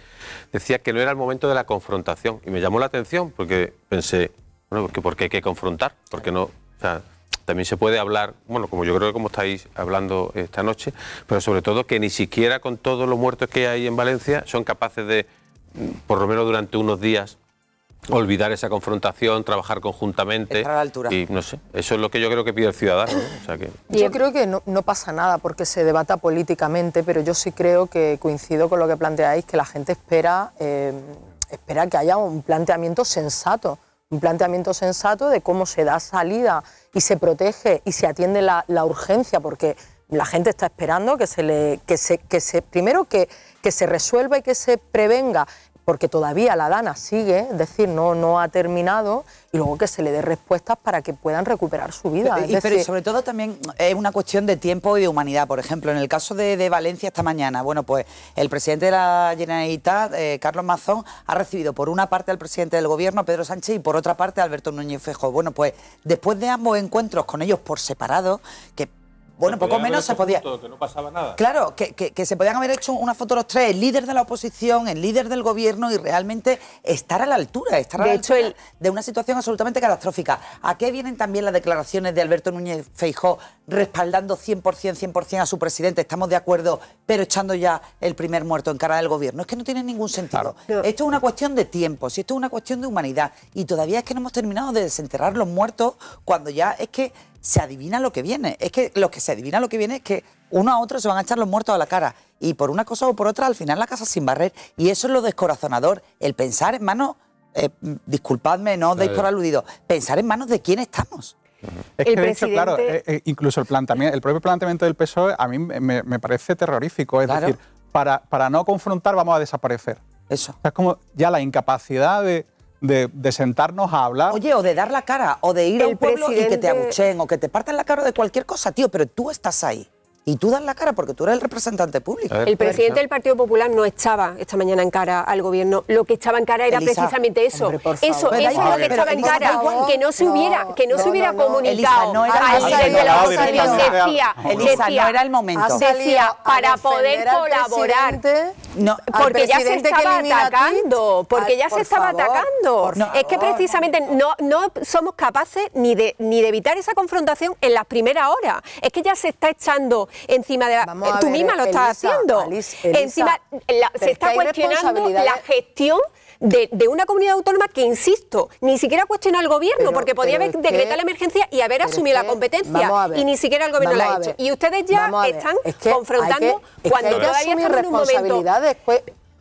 decía que no era el momento de la confrontación. Y me llamó la atención porque pensé, porque, porque hay que confrontar, porque no... también se puede hablar, bueno, como yo creo que como estáis hablando esta noche, pero sobre todo que ni siquiera con todos los muertos que hay en Valencia son capaces de, mm, por lo menos durante unos días, olvidar esa confrontación, trabajar conjuntamente. a la altura. Y no sé, eso es lo que yo creo que pide el ciudadano. Yo creo que no, pasa nada porque se debata políticamente, pero yo sí creo que coincido con lo que planteáis, que la gente espera, eh, espera que haya un planteamiento sensato un planteamiento sensato de cómo se da salida y se protege y se atiende la, urgencia, porque la gente está esperando que se le, que se, que se primero que, que se resuelva y que se prevenga porque todavía la DANA sigue, es decir, no, no ha terminado, y luego que se le dé respuestas para que puedan recuperar su vida. Y sobre todo también es una cuestión de tiempo y de humanidad. Por ejemplo, en el caso de, de Valencia esta mañana, bueno, pues el presidente de la Generalitat, eh, Carlos Mazón, ha recibido por una parte al presidente del gobierno, Pedro Sánchez, y por otra parte a Alberto Núñez Fejo. Bueno, pues después de ambos encuentros con ellos por separado, que bueno, poco menos se podía. que no pasaba nada. Claro, que, se podían haber hecho una foto los tres, el líder de la oposición, el líder del gobierno y realmente estar a la altura, estar a de hecho, de una situación absolutamente catastrófica. ¿A qué vienen también las declaraciones de Alberto Núñez Feijó respaldando 100%, 100% a su presidente? Estamos de acuerdo, pero echando ya el primer muerto en cara del gobierno. Es que no tiene ningún sentido. Esto es una cuestión de tiempo, si esto es una cuestión de humanidad y todavía es que no hemos terminado de desenterrar los muertos cuando ya es que se adivina lo que viene. Es que lo que se adivina lo que viene es que uno a otro se van a echar los muertos a la cara. Y por una cosa o por otra, al final la casa sin barrer. Y eso es lo descorazonador. El pensar en manos, eh, disculpadme, no deis por aludido, pensar en manos de quién estamos. Es que, de hecho, claro, eh, eh, incluso el, el propio planteamiento del PSOE a mí me, parece terrorífico. Es decir, para, para no confrontar vamos a desaparecer. Eso. es como ya la incapacidad de, de, sentarnos a hablar. Oye, o de dar la cara, o de ir al a un pueblo y que te abucheen, o que te partan la cara de cualquier cosa, tío, pero tú estás ahí y tú das la cara porque tú eres el representante público. El pues, presidente del Partido Popular no estaba esta mañana en cara al gobierno. Lo que estaba en cara era precisamente eso. eso, es lo que estaba en cara. Que no se hubiera, que no, se hubiera comunicado al no de la Elisa, no era el momento. Decía, para poder colaborar. No, porque ya se estaba atacando. Porque ya se estaba atacando. Es que precisamente no, no somos capaces ni de, ni de evitar esa confrontación en las primeras horas. Es que ya se está echando encima de la... tú misma lo estás haciendo. encima se está cuestionando la gestión de, de, una comunidad autónoma que, insisto, ni siquiera cuestionó al gobierno, porque podía haber decretado la emergencia y haber asumido la competencia. y ni siquiera el gobierno la ha hecho. Y ustedes ya están confrontando cuando todavía están en un momento... yo,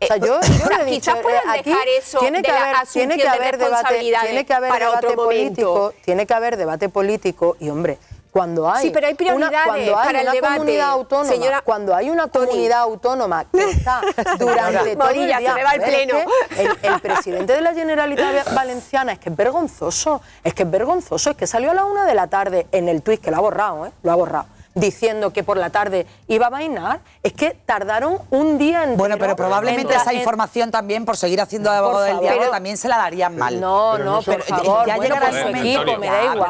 eh, yo quizás eh, puedan dejar eso tiene que de haber, tiene que haber de debate, tiene que haber debate político, tiene que haber debate político y hombre, cuando hay, sí, pero hay prioridades una, cuando hay para una el comunidad autónoma, cuando hay una comunidad autónoma que está durante todo el día, se el pleno. el, presidente de la Generalitat Valenciana es que es vergonzoso, es que es vergonzoso, es que salió a la una de la tarde en el tuit que lo ha borrado, ¿eh? lo ha borrado diciendo que por la tarde iba a vainar... es que tardaron un día en Bueno, pero probablemente esa información también, por seguir haciendo de abogado del diablo, también se la darían mal. No, no, por favor, ya bueno, pues, su equipo, me da igual.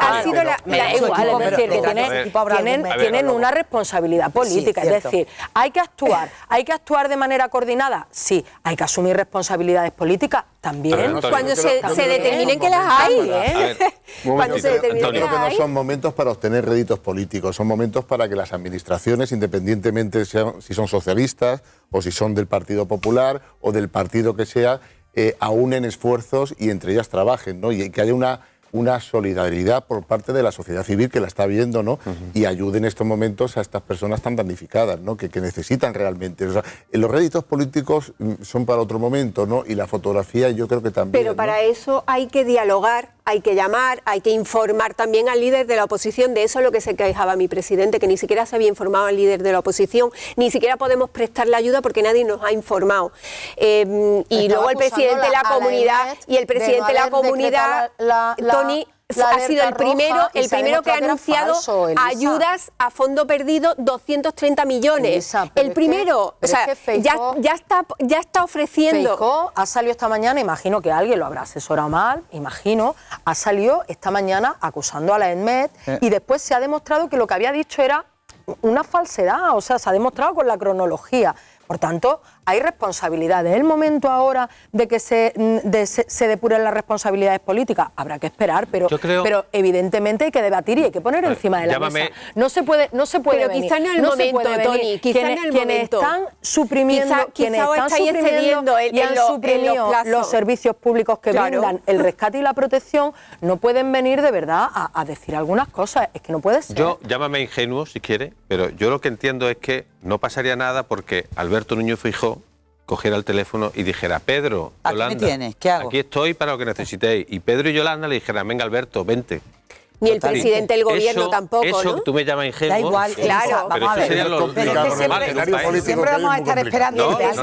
me da igual, es decir, que tienen, una responsabilidad política, es decir, hay que actuar, hay que actuar de manera coordinada, sí, hay que asumir responsabilidades políticas, también. cuando se, determinen que las hay. ¿eh? Cuando se determinen que no son momentos para obtener réditos políticos, son momentos para que las administraciones, independientemente sean, si son socialistas o si son del Partido Popular o del partido que sea, eh, aúnen esfuerzos y entre ellas trabajen, ¿no? Y que haya una una solidaridad por parte de la sociedad civil que la está viendo, ¿no? Y ayude en estos momentos a estas personas tan damnificadas, ¿no? Que, que necesitan realmente. O eh, los réditos políticos mm, son para otro momento, ¿no? Y la fotografía yo creo que también. Pero para eso hay que dialogar hay que llamar, hay que informar también al líder de la oposición, de eso es lo que se quejaba mi presidente, que ni siquiera se había informado al líder de la oposición, ni siquiera podemos prestarle ayuda porque nadie nos ha informado. Em, y luego el presidente de la, comunidad, y el presidente de, la comunidad, Tony, ha sido el primero, el primero que ha anunciado ayudas a fondo perdido 230 millones. el primero, ya, está, ya está ofreciendo. ha salido esta mañana, imagino que alguien lo habrá asesorado mal, imagino, ha salido esta mañana acusando a la ENMED eh. y después se ha demostrado que lo que había dicho era una falsedad, o sea, se ha demostrado con la cronología. Por tanto, hay responsabilidades. ¿Es el momento ahora de que mm, se, se, depuren las responsabilidades políticas? Habrá que esperar, pero, pero evidentemente hay que debatir y hay que poner encima de la mesa. No se puede, no se puede Pero quizá en el momento, Tony, el momento. están suprimiendo, quienes están suprimiendo los, servicios públicos que brindan el rescate y la protección, no pueden venir de verdad a, decir algunas cosas. Es que no puede ser. Yo, llámame ingenuo si quiere, pero yo lo que entiendo es que no pasaría nada porque Alberto Nuño Fijó cogiera el teléfono y dijera, Pedro, Yolanda, aquí, estoy para lo que necesitéis. Y Pedro y Yolanda le dijeran, venga Alberto, vente. Ni el presidente del gobierno tampoco, eso tú me llamas ingenuo. Da igual, claro. vamos a ver. siempre, vamos a estar esperando no, el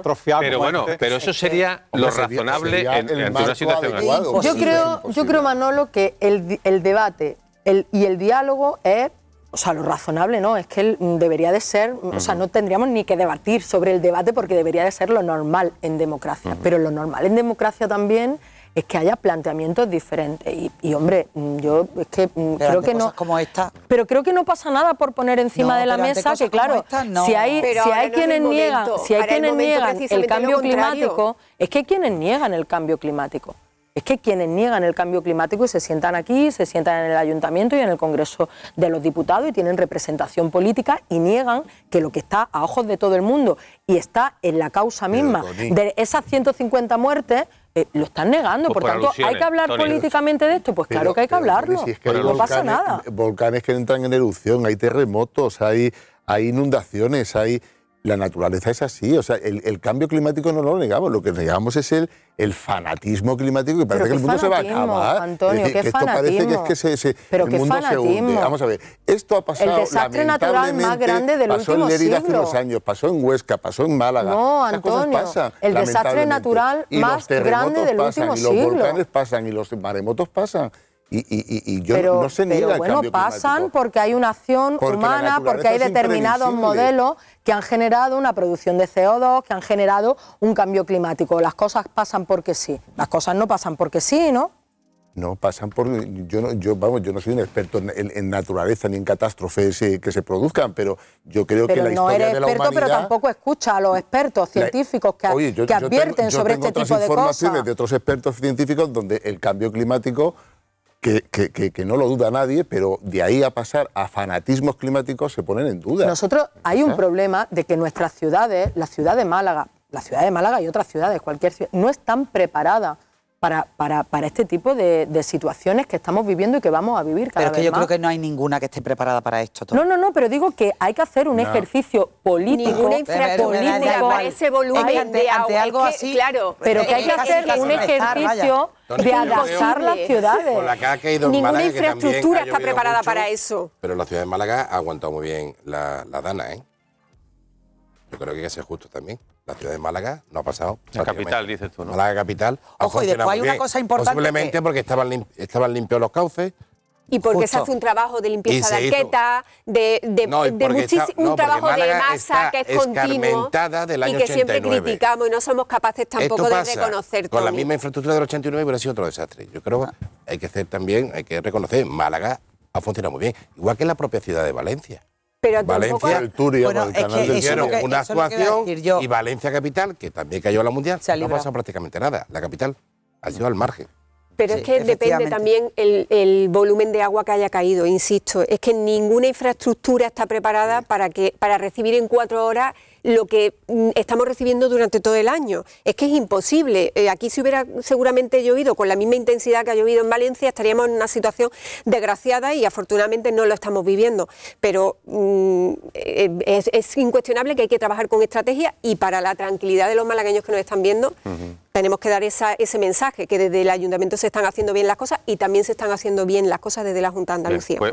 presidente Pero bueno, pero eso sería lo razonable en, ante una situación actual. Yo creo, yo creo, Manolo, que el, el debate el, y el diálogo es o sea, lo razonable no, es que mm, debería de ser, mm, o sea, no tendríamos ni que debatir sobre el debate porque debería de ser lo normal en democracia. Pero lo normal en democracia también es que haya planteamientos diferentes. Y, hombre, mm, yo es que creo que no. Pero creo que no pasa nada por poner encima de la mesa que, claro, si hay, si hay quienes niegan, si hay quienes niegan el cambio climático, es que hay quienes niegan el cambio climático es que quienes niegan el cambio climático y se sientan aquí, se sientan en el ayuntamiento y en el Congreso de los Diputados y tienen representación política y niegan que lo que está a ojos de todo el mundo y está en la causa misma de esas 150 muertes eh, lo están negando. Pues por, tanto, ¿hay que hablar políticamente de esto? Pues claro que hay que hablarlo. no pasa nada. Volcanes que entran en erupción, hay terremotos, hay, hay inundaciones, hay la naturaleza es así. O sea, el, cambio climático no lo negamos. Lo que negamos es el, fanatismo climático, que parece que el mundo se va a acabar. Antonio, es que esto parece que es que el mundo se hunde. Vamos a ver, esto ha pasado. El desastre natural más grande del pasó último en hace unos años, pasó en Huesca, pasó en Málaga. No, Antonio, pasan, el desastre natural más grande del los último siglo. Y los volcanes pasan y los maremotos pasan. Y, yo no sé ni pero, bueno, pasan porque hay una acción humana, porque hay determinados modelos que han generado una producción de CO2, que han generado un cambio climático. Las cosas pasan porque sí. Las cosas no pasan porque sí, ¿no? No, pasan por... Yo no, yo, vamos, yo no soy un experto en, naturaleza ni en catástrofes eh, que se produzcan, pero yo creo que la no historia eres de la experto, humanidad... Pero tampoco escucha a los expertos científicos que, advierten sobre este tipo de cosas. informaciones de otros expertos científicos donde el cambio climático que, no lo duda nadie, pero de ahí a pasar a fanatismos climáticos se ponen en duda. Nosotros hay un problema de que nuestras ciudades, la ciudad de Málaga, la ciudad de Málaga y otras ciudades, cualquier ciudad, no están preparadas para, para, para este tipo de, situaciones que estamos viviendo y que vamos a vivir cada vez Pero es que yo creo que no hay ninguna que esté preparada para esto. Todo. No, no, no, pero digo que hay que hacer un ejercicio político. Ninguna infrapolítica para ese volumen de algo así. Claro, pero que hay que hacer un ejercicio de adaptar las ciudades. ninguna infraestructura está preparada para eso. Pero la ciudad de Málaga ha aguantado muy bien la, la dana, ¿eh? Yo creo que hay que ser justo también. La ciudad de Málaga no ha pasado. La capital, dices tú, ¿no? Málaga capital. Ojo, y después hay una cosa importante. Posiblemente porque estaban, estaban limpios los cauces. Y porque se hace un trabajo de limpieza de arqueta, de, de, muchísimo, un trabajo de masa que es continuo y que siempre criticamos y no somos capaces tampoco de reconocer. Con la misma infraestructura del 89 hubiera sido otro desastre. Yo creo que hay que hacer también, hay que reconocer, Málaga ha funcionado muy bien, igual que la propia ciudad de Valencia. Valencia, el Turio, el Hicieron una actuación y Valencia Capital, que también cayó a la Mundial, no pasa prácticamente nada. La capital ha sido al margen. Pero es que depende también el, volumen de agua que haya caído, insisto. Es que ninguna infraestructura está preparada para, que, para recibir en cuatro horas lo que mm, estamos recibiendo durante todo el año. Es que es imposible. Eh, aquí si hubiera seguramente llovido con la misma intensidad que ha llovido en Valencia, estaríamos en una situación desgraciada y afortunadamente no lo estamos viviendo. Pero mm, eh, es, incuestionable que hay que trabajar con estrategia y para la tranquilidad de los malagueños que nos están viendo tenemos que dar ese mensaje, que desde el ayuntamiento se están haciendo bien las cosas y también se están haciendo bien las cosas desde la Junta de Andalucía. Pues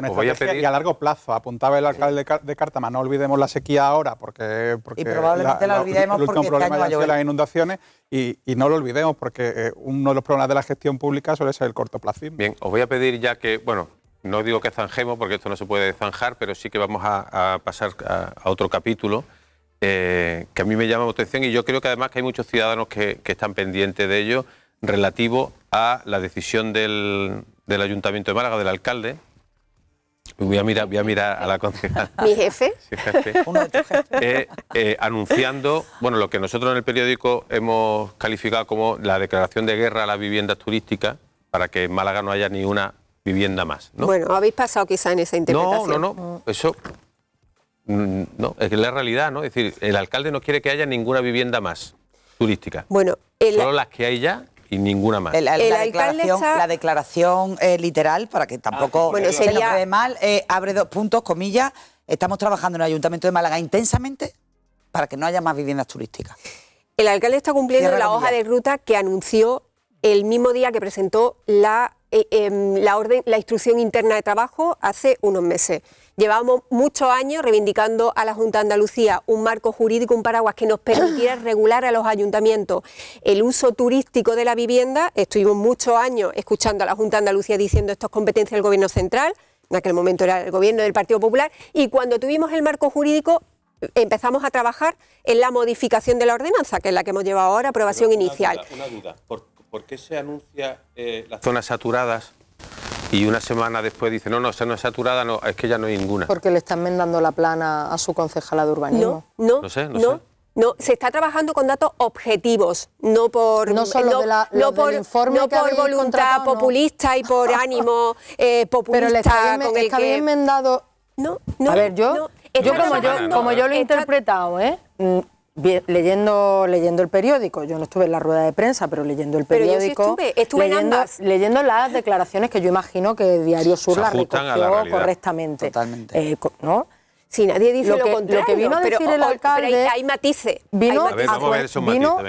y a largo plazo, apuntaba el alcalde de Cártama, no olvidemos la sequía ahora, porque, porque y probablemente la, olvidemos el porque este problema de las inundaciones y, no lo olvidemos, porque eh, uno de los problemas de la gestión pública suele ser el corto plazo. Bien, os voy a pedir ya que, bueno, no digo que zanjemos, porque esto no se puede zanjar, pero sí que vamos a, pasar a otro capítulo. Eh, que a mí me llama la atención y yo creo que además que hay muchos ciudadanos que, están pendientes de ello relativo a la decisión del, Ayuntamiento de Málaga, del alcalde. Voy a mirar, voy a, mirar a la concejal. ¿Mi jefe? Sí, jefe. Eh, eh, anunciando, bueno, lo que nosotros en el periódico hemos calificado como la declaración de guerra a las viviendas turísticas para que en Málaga no haya ni una vivienda más. ¿no? Bueno, habéis pasado quizá en esa interpretación. No, no, no. Eso Mm, no, es la realidad, ¿no? Es decir, el alcalde no quiere que haya ninguna vivienda más turística. Bueno, solo las que hay ya y ninguna más. El, alcalde la, declaración, eh, literal, para que tampoco ah, bueno, se sería... mal, eh, abre dos puntos, comillas, estamos trabajando en el Ayuntamiento de Málaga intensamente para que no haya más viviendas turísticas. El alcalde está cumpliendo la hoja de ruta que anunció el mismo día que presentó la, eh, em, la, orden, la instrucción interna de trabajo hace unos meses. Llevamos muchos años reivindicando a la Junta de Andalucía un marco jurídico, un paraguas que nos permitiera regular a los ayuntamientos el uso turístico de la vivienda. Estuvimos muchos años escuchando a la Junta de Andalucía diciendo esto es competencia del Gobierno Central, en aquel momento era el Gobierno del Partido Popular, y cuando tuvimos el marco jurídico empezamos a trabajar en la modificación de la ordenanza, que es la que hemos llevado ahora, aprobación inicial. una duda, ¿Por, qué se anuncia eh, las zonas saturadas y una semana después dice, no, no, esa no es saturada, no, es que ya no hay ninguna. Porque le están mendando la plana a su concejala de urbanismo. No, no, no, sé, no, se está trabajando con datos objetivos, no por no solo no, por, informe no por voluntad populista y por ánimo eh, populista. Pero está bien, que... enmendado. No, no. A ver, yo, yo como, yo, como yo lo he interpretado, ¿eh? leyendo, leyendo el periódico, yo no estuve en la rueda de prensa, pero leyendo el periódico, pero sí estuve, estuve leyendo, leyendo las declaraciones que yo imagino que Diario Sur la recogió correctamente. Totalmente. Eh, ¿No? Si nadie dice lo, contrario. Lo que vino a decir el alcalde... hay, matices. Vino,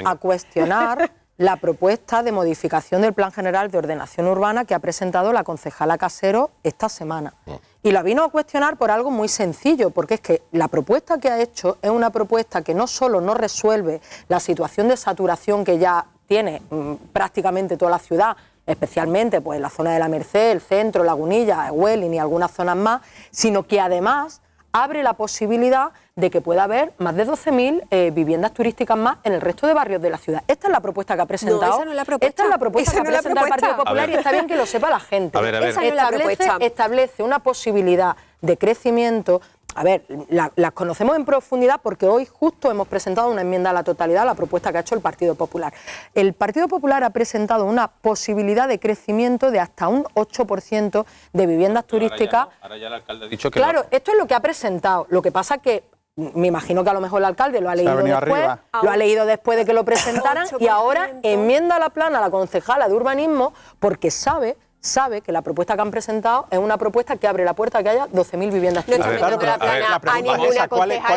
A, cuestionar la propuesta de modificación del Plan General de Ordenación Urbana que ha presentado la concejala Casero esta semana. Ah. Y la vino a cuestionar por algo muy sencillo, porque es que la propuesta que ha hecho es una propuesta que no solo no resuelve la situación de saturación que ya tiene mm, prácticamente toda la ciudad, especialmente pues, la zona de la Merced, el centro, Lagunilla, Huelin y algunas zonas más, sino que además abre la posibilidad de que pueda haber más de 12.000 eh, viviendas turísticas más en el resto de barrios de la ciudad. Esta es la propuesta que ha presentado. Esta es la propuesta que ha presentado el Partido Popular y está bien que lo sepa la gente. Esa es la propuesta. Establece una posibilidad de crecimiento a ver, las conocemos en profundidad porque hoy justo hemos presentado una enmienda a la totalidad a la propuesta que ha hecho el Partido Popular. El Partido Popular ha presentado una posibilidad de crecimiento de hasta un 8% de viviendas turísticas. Ahora ya, el alcalde ha dicho que... Claro, esto es lo que ha presentado. Lo que pasa que me imagino que a lo mejor el alcalde lo ha leído después, lo ha leído después de que lo presentaran y ahora enmienda la plana a la concejala de urbanismo porque sabe sabe que la propuesta que han presentado es una propuesta que abre la puerta a que haya 12.000 viviendas. No claro, la, ¿cuál, es, la propuesta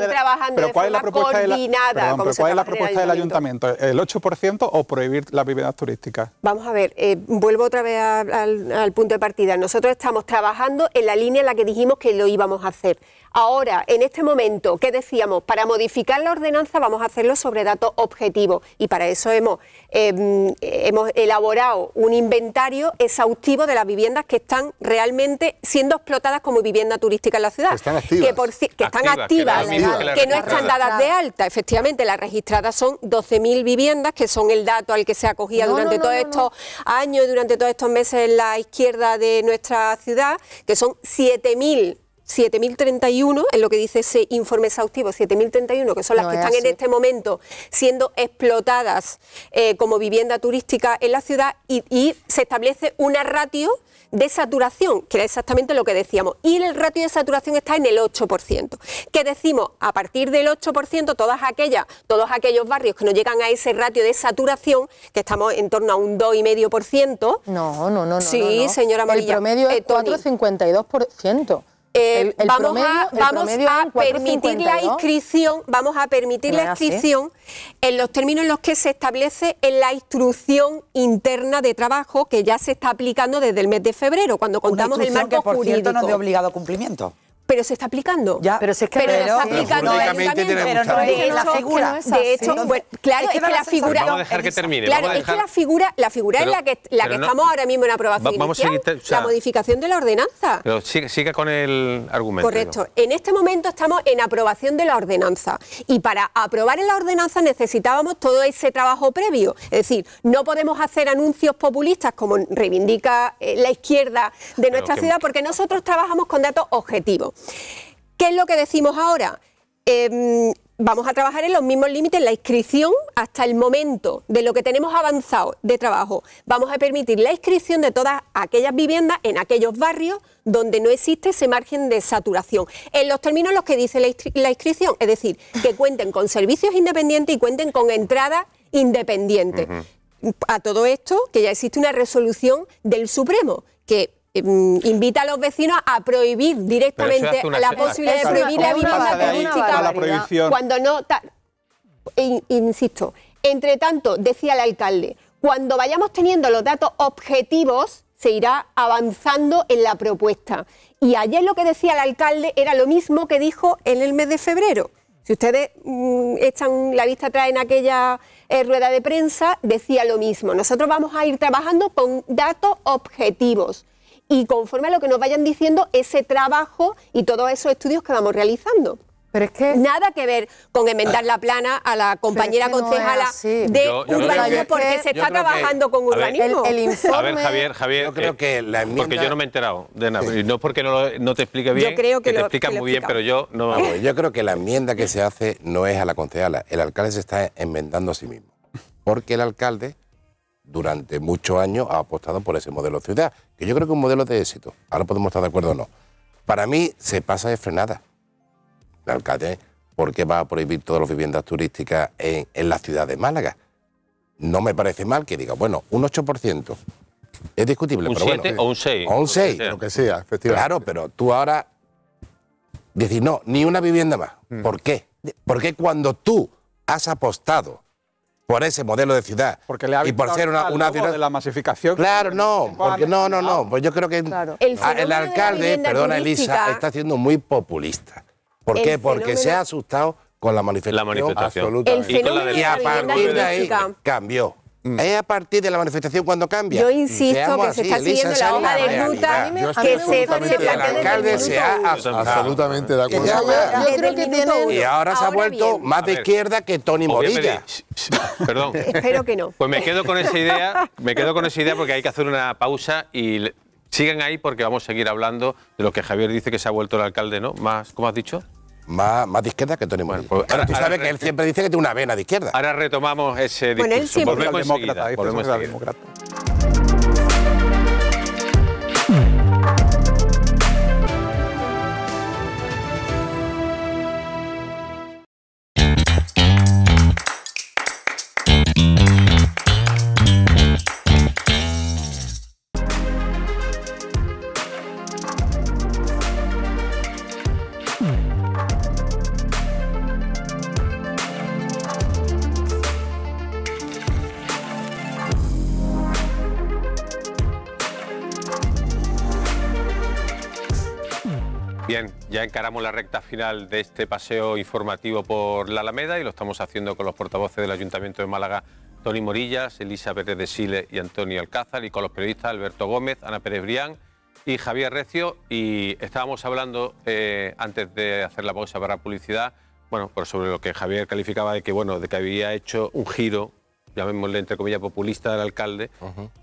de la propuesta del ayuntamiento? ¿El 8% o prohibir las viviendas turísticas? Vamos a ver, eh, vuelvo otra vez al, al punto de partida. Nosotros estamos trabajando en la línea en la que dijimos que lo íbamos a hacer. Ahora, en este momento, ¿qué decíamos? Para modificar la ordenanza vamos a hacerlo sobre datos objetivos y para eso em, hemos, elaborado un inventario exhaustivo de las viviendas que están realmente siendo explotadas como vivienda turística en la ciudad. Que están activas. Que, están activas, que, no están dadas de alta. Efectivamente, las registradas son 12.000 viviendas, que son el dato al que se acogía durante todos estos años, durante todos estos meses en la izquierda de nuestra ciudad, que son 7.000 7.031, es lo que dice ese informe exhaustivo, 7.031, que son las que están en este momento siendo explotadas eh, como vivienda turística en la ciudad y, se establece una ratio de saturación, que era exactamente lo que decíamos, y el ratio de saturación está en el 8%, que decimos, a partir del 8%, todas aquellas, todos aquellos barrios que no llegan a ese ratio de saturación, que estamos en torno a un 2,5%. No, no, no, no. Sí, señora maría, El promedio es 4,52%. Eh, eh, vamos a, vamos a permitir la inscripción, vamos a permitir la inscripción en los términos en los que se establece en la instrucción interna de trabajo que ya se está aplicando desde el mes de febrero, cuando contamos el marco de obligado cumplimiento pero se está aplicando. Ya, pero se pero, está aplicando pero no de la figura. claro, es que, la figura. Vamos a dejar que termine. Claro, es que la figura, la figura es la que, la que estamos ahora mismo en aprobación. la modificación de la ordenanza. Pero sigue, con el argumento. Correcto. En este momento estamos en aprobación de la ordenanza. Y para aprobar en la ordenanza necesitábamos todo ese trabajo previo. Es decir, no podemos hacer anuncios populistas como reivindica eh, la izquierda de nuestra ciudad, porque nosotros trabajamos con datos objetivos. ¿Qué es lo que decimos ahora? Em, vamos a trabajar en los mismos límites, la inscripción hasta el momento de lo que tenemos avanzado de trabajo. Vamos a permitir la inscripción de todas aquellas viviendas en aquellos barrios donde no existe ese margen de saturación. En los términos los que dice la, inscripción, es decir, que cuenten con servicios independientes y cuenten con entrada independiente. A todo esto, que ya existe una resolución del Supremo que Em, invita a los vecinos a prohibir directamente la posibilidad de prohibir la vivienda turística cuando no e insisto entre tanto decía el alcalde cuando vayamos teniendo los datos objetivos se irá avanzando en la propuesta y ayer lo que decía el alcalde era lo mismo que dijo en el mes de febrero si ustedes están mm, echan la vista atrás en aquella eh, rueda de prensa, decía lo mismo. Nosotros vamos a ir trabajando con datos objetivos y conforme a lo que nos vayan diciendo ese trabajo y todos esos estudios que vamos realizando. Pero es que... Nada que ver con enmendar la plana a la compañera concejala de urbanismo, porque se está trabajando con urbanismo. el, informe... A ver, Javier, Javier, yo creo eh, que la enmienda... porque yo no me he enterado de nada. No es porque no, te explique bien, yo creo que, te explica muy bien, pero yo no... yo creo que la enmienda que se hace no es a la concejala. El alcalde se está enmendando a sí mismo. Porque el alcalde, durante muchos años, ha apostado por ese modelo ciudad que yo creo que un modelo de éxito, ahora podemos estar de acuerdo o no, para mí se pasa de frenada. El alcalde, ¿por qué va a prohibir todas las viviendas turísticas en, la ciudad de Málaga? No me parece mal que diga, bueno, un 8%. Es discutible, un 7 o un 6. O un 6. Lo que sea, efectivamente. Claro, pero tú ahora decir, no, ni una vivienda más. Mm. ¿Por qué? Porque cuando tú has apostado por ese modelo de ciudad. y por ser una, ciudad... de la masificación. Claro, no, porque no, no, no, pues yo creo que el, alcalde, perdona Elisa, está siendo muy populista. ¿Por qué? Porque se ha asustado con la manifestación, y a partir de ahí cambió. Mm. Es a partir de la manifestación cuando cambia. Yo insisto que se está siguiendo la hoja de ruta que se, el alcalde se absolutamente de acuerdo. yo creo y ahora se ha vuelto más de izquierda que Tony Morilla. Perdón. Espero que no. Pues me quedo con esa idea, me quedo con esa idea porque hay que hacer una pausa y sigan ahí porque vamos a seguir hablando de lo que Javier dice que se ha vuelto el alcalde, ¿no? Más, ¿cómo has dicho? más, de izquierda que Tony Moreno. Pues ahora, tú sabes que él siempre dice que tiene una vena de izquierda. Ahora retomamos ese discurso. él siempre. demócrata. encaramos la recta final de este paseo informativo por la Alameda y lo estamos haciendo con los portavoces del Ayuntamiento de Málaga, Tony Morillas, Elisa Pérez de Sile y Antonio Alcázar, y con los periodistas Alberto Gómez, Ana Pérez Brián y Javier Recio. Y estábamos hablando, eh, antes de hacer la pausa para publicidad, bueno, pues sobre lo que Javier calificaba de que, bueno, de que había hecho un giro llamémosle entre comillas, populista del alcalde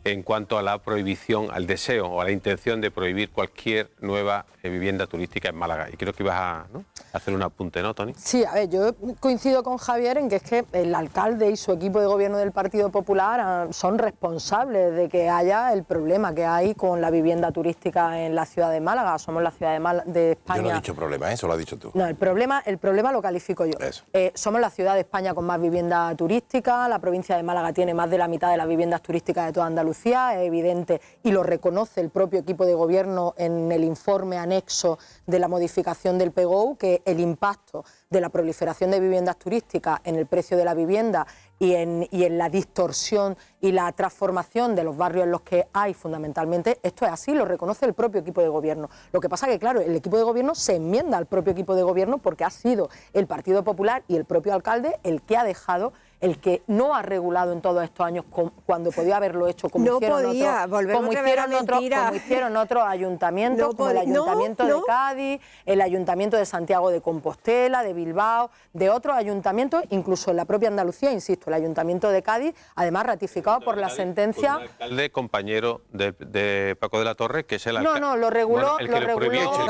en cuanto a la prohibición, al deseo o a la intención de prohibir cualquier nueva eh, vivienda turística en Málaga. Y creo que ibas a hacer un apunte, ¿no, Tony? Sí, a ver, yo coincido con Javier en que es que el alcalde y su equipo de gobierno del Partido Popular ah, son responsables de que haya el problema que hay con la vivienda turística en la ciudad de Málaga. Somos la ciudad de, de España. Yo no he dicho problema, ¿eh? eso lo has dicho tú. No, el problema, el problema lo califico yo. Eh, somos la ciudad de España con más vivienda turística, la provincia de Málaga tiene más de la mitad de las viviendas turísticas de toda Andalucía, es evidente, y lo reconoce el propio equipo de gobierno en el informe anexo de la modificación del PGOU, que el impacto de la proliferación de viviendas turísticas en el precio de la vivienda y en, en la distorsión y la transformación de los barrios en los que hay fundamentalmente, esto es así, lo reconoce el propio equipo de gobierno. Lo que pasa que, claro, el equipo de gobierno se enmienda al propio equipo de gobierno porque ha sido el Partido Popular y el propio alcalde el que ha dejado el que no ha regulado en todos estos años cuando podía haberlo hecho como hicieron otros, como hicieron, otro, como hicieron otros ayuntamientos, como el ayuntamiento de Cádiz, el ayuntamiento de Santiago de Compostela, de Bilbao, de otros ayuntamientos, incluso en la propia Andalucía, insisto, el ayuntamiento de Cádiz, además ratificado por la sentencia. el alcalde compañero de, Paco de la Torre, que es el alcalde. No, no, lo reguló, lo, reguló,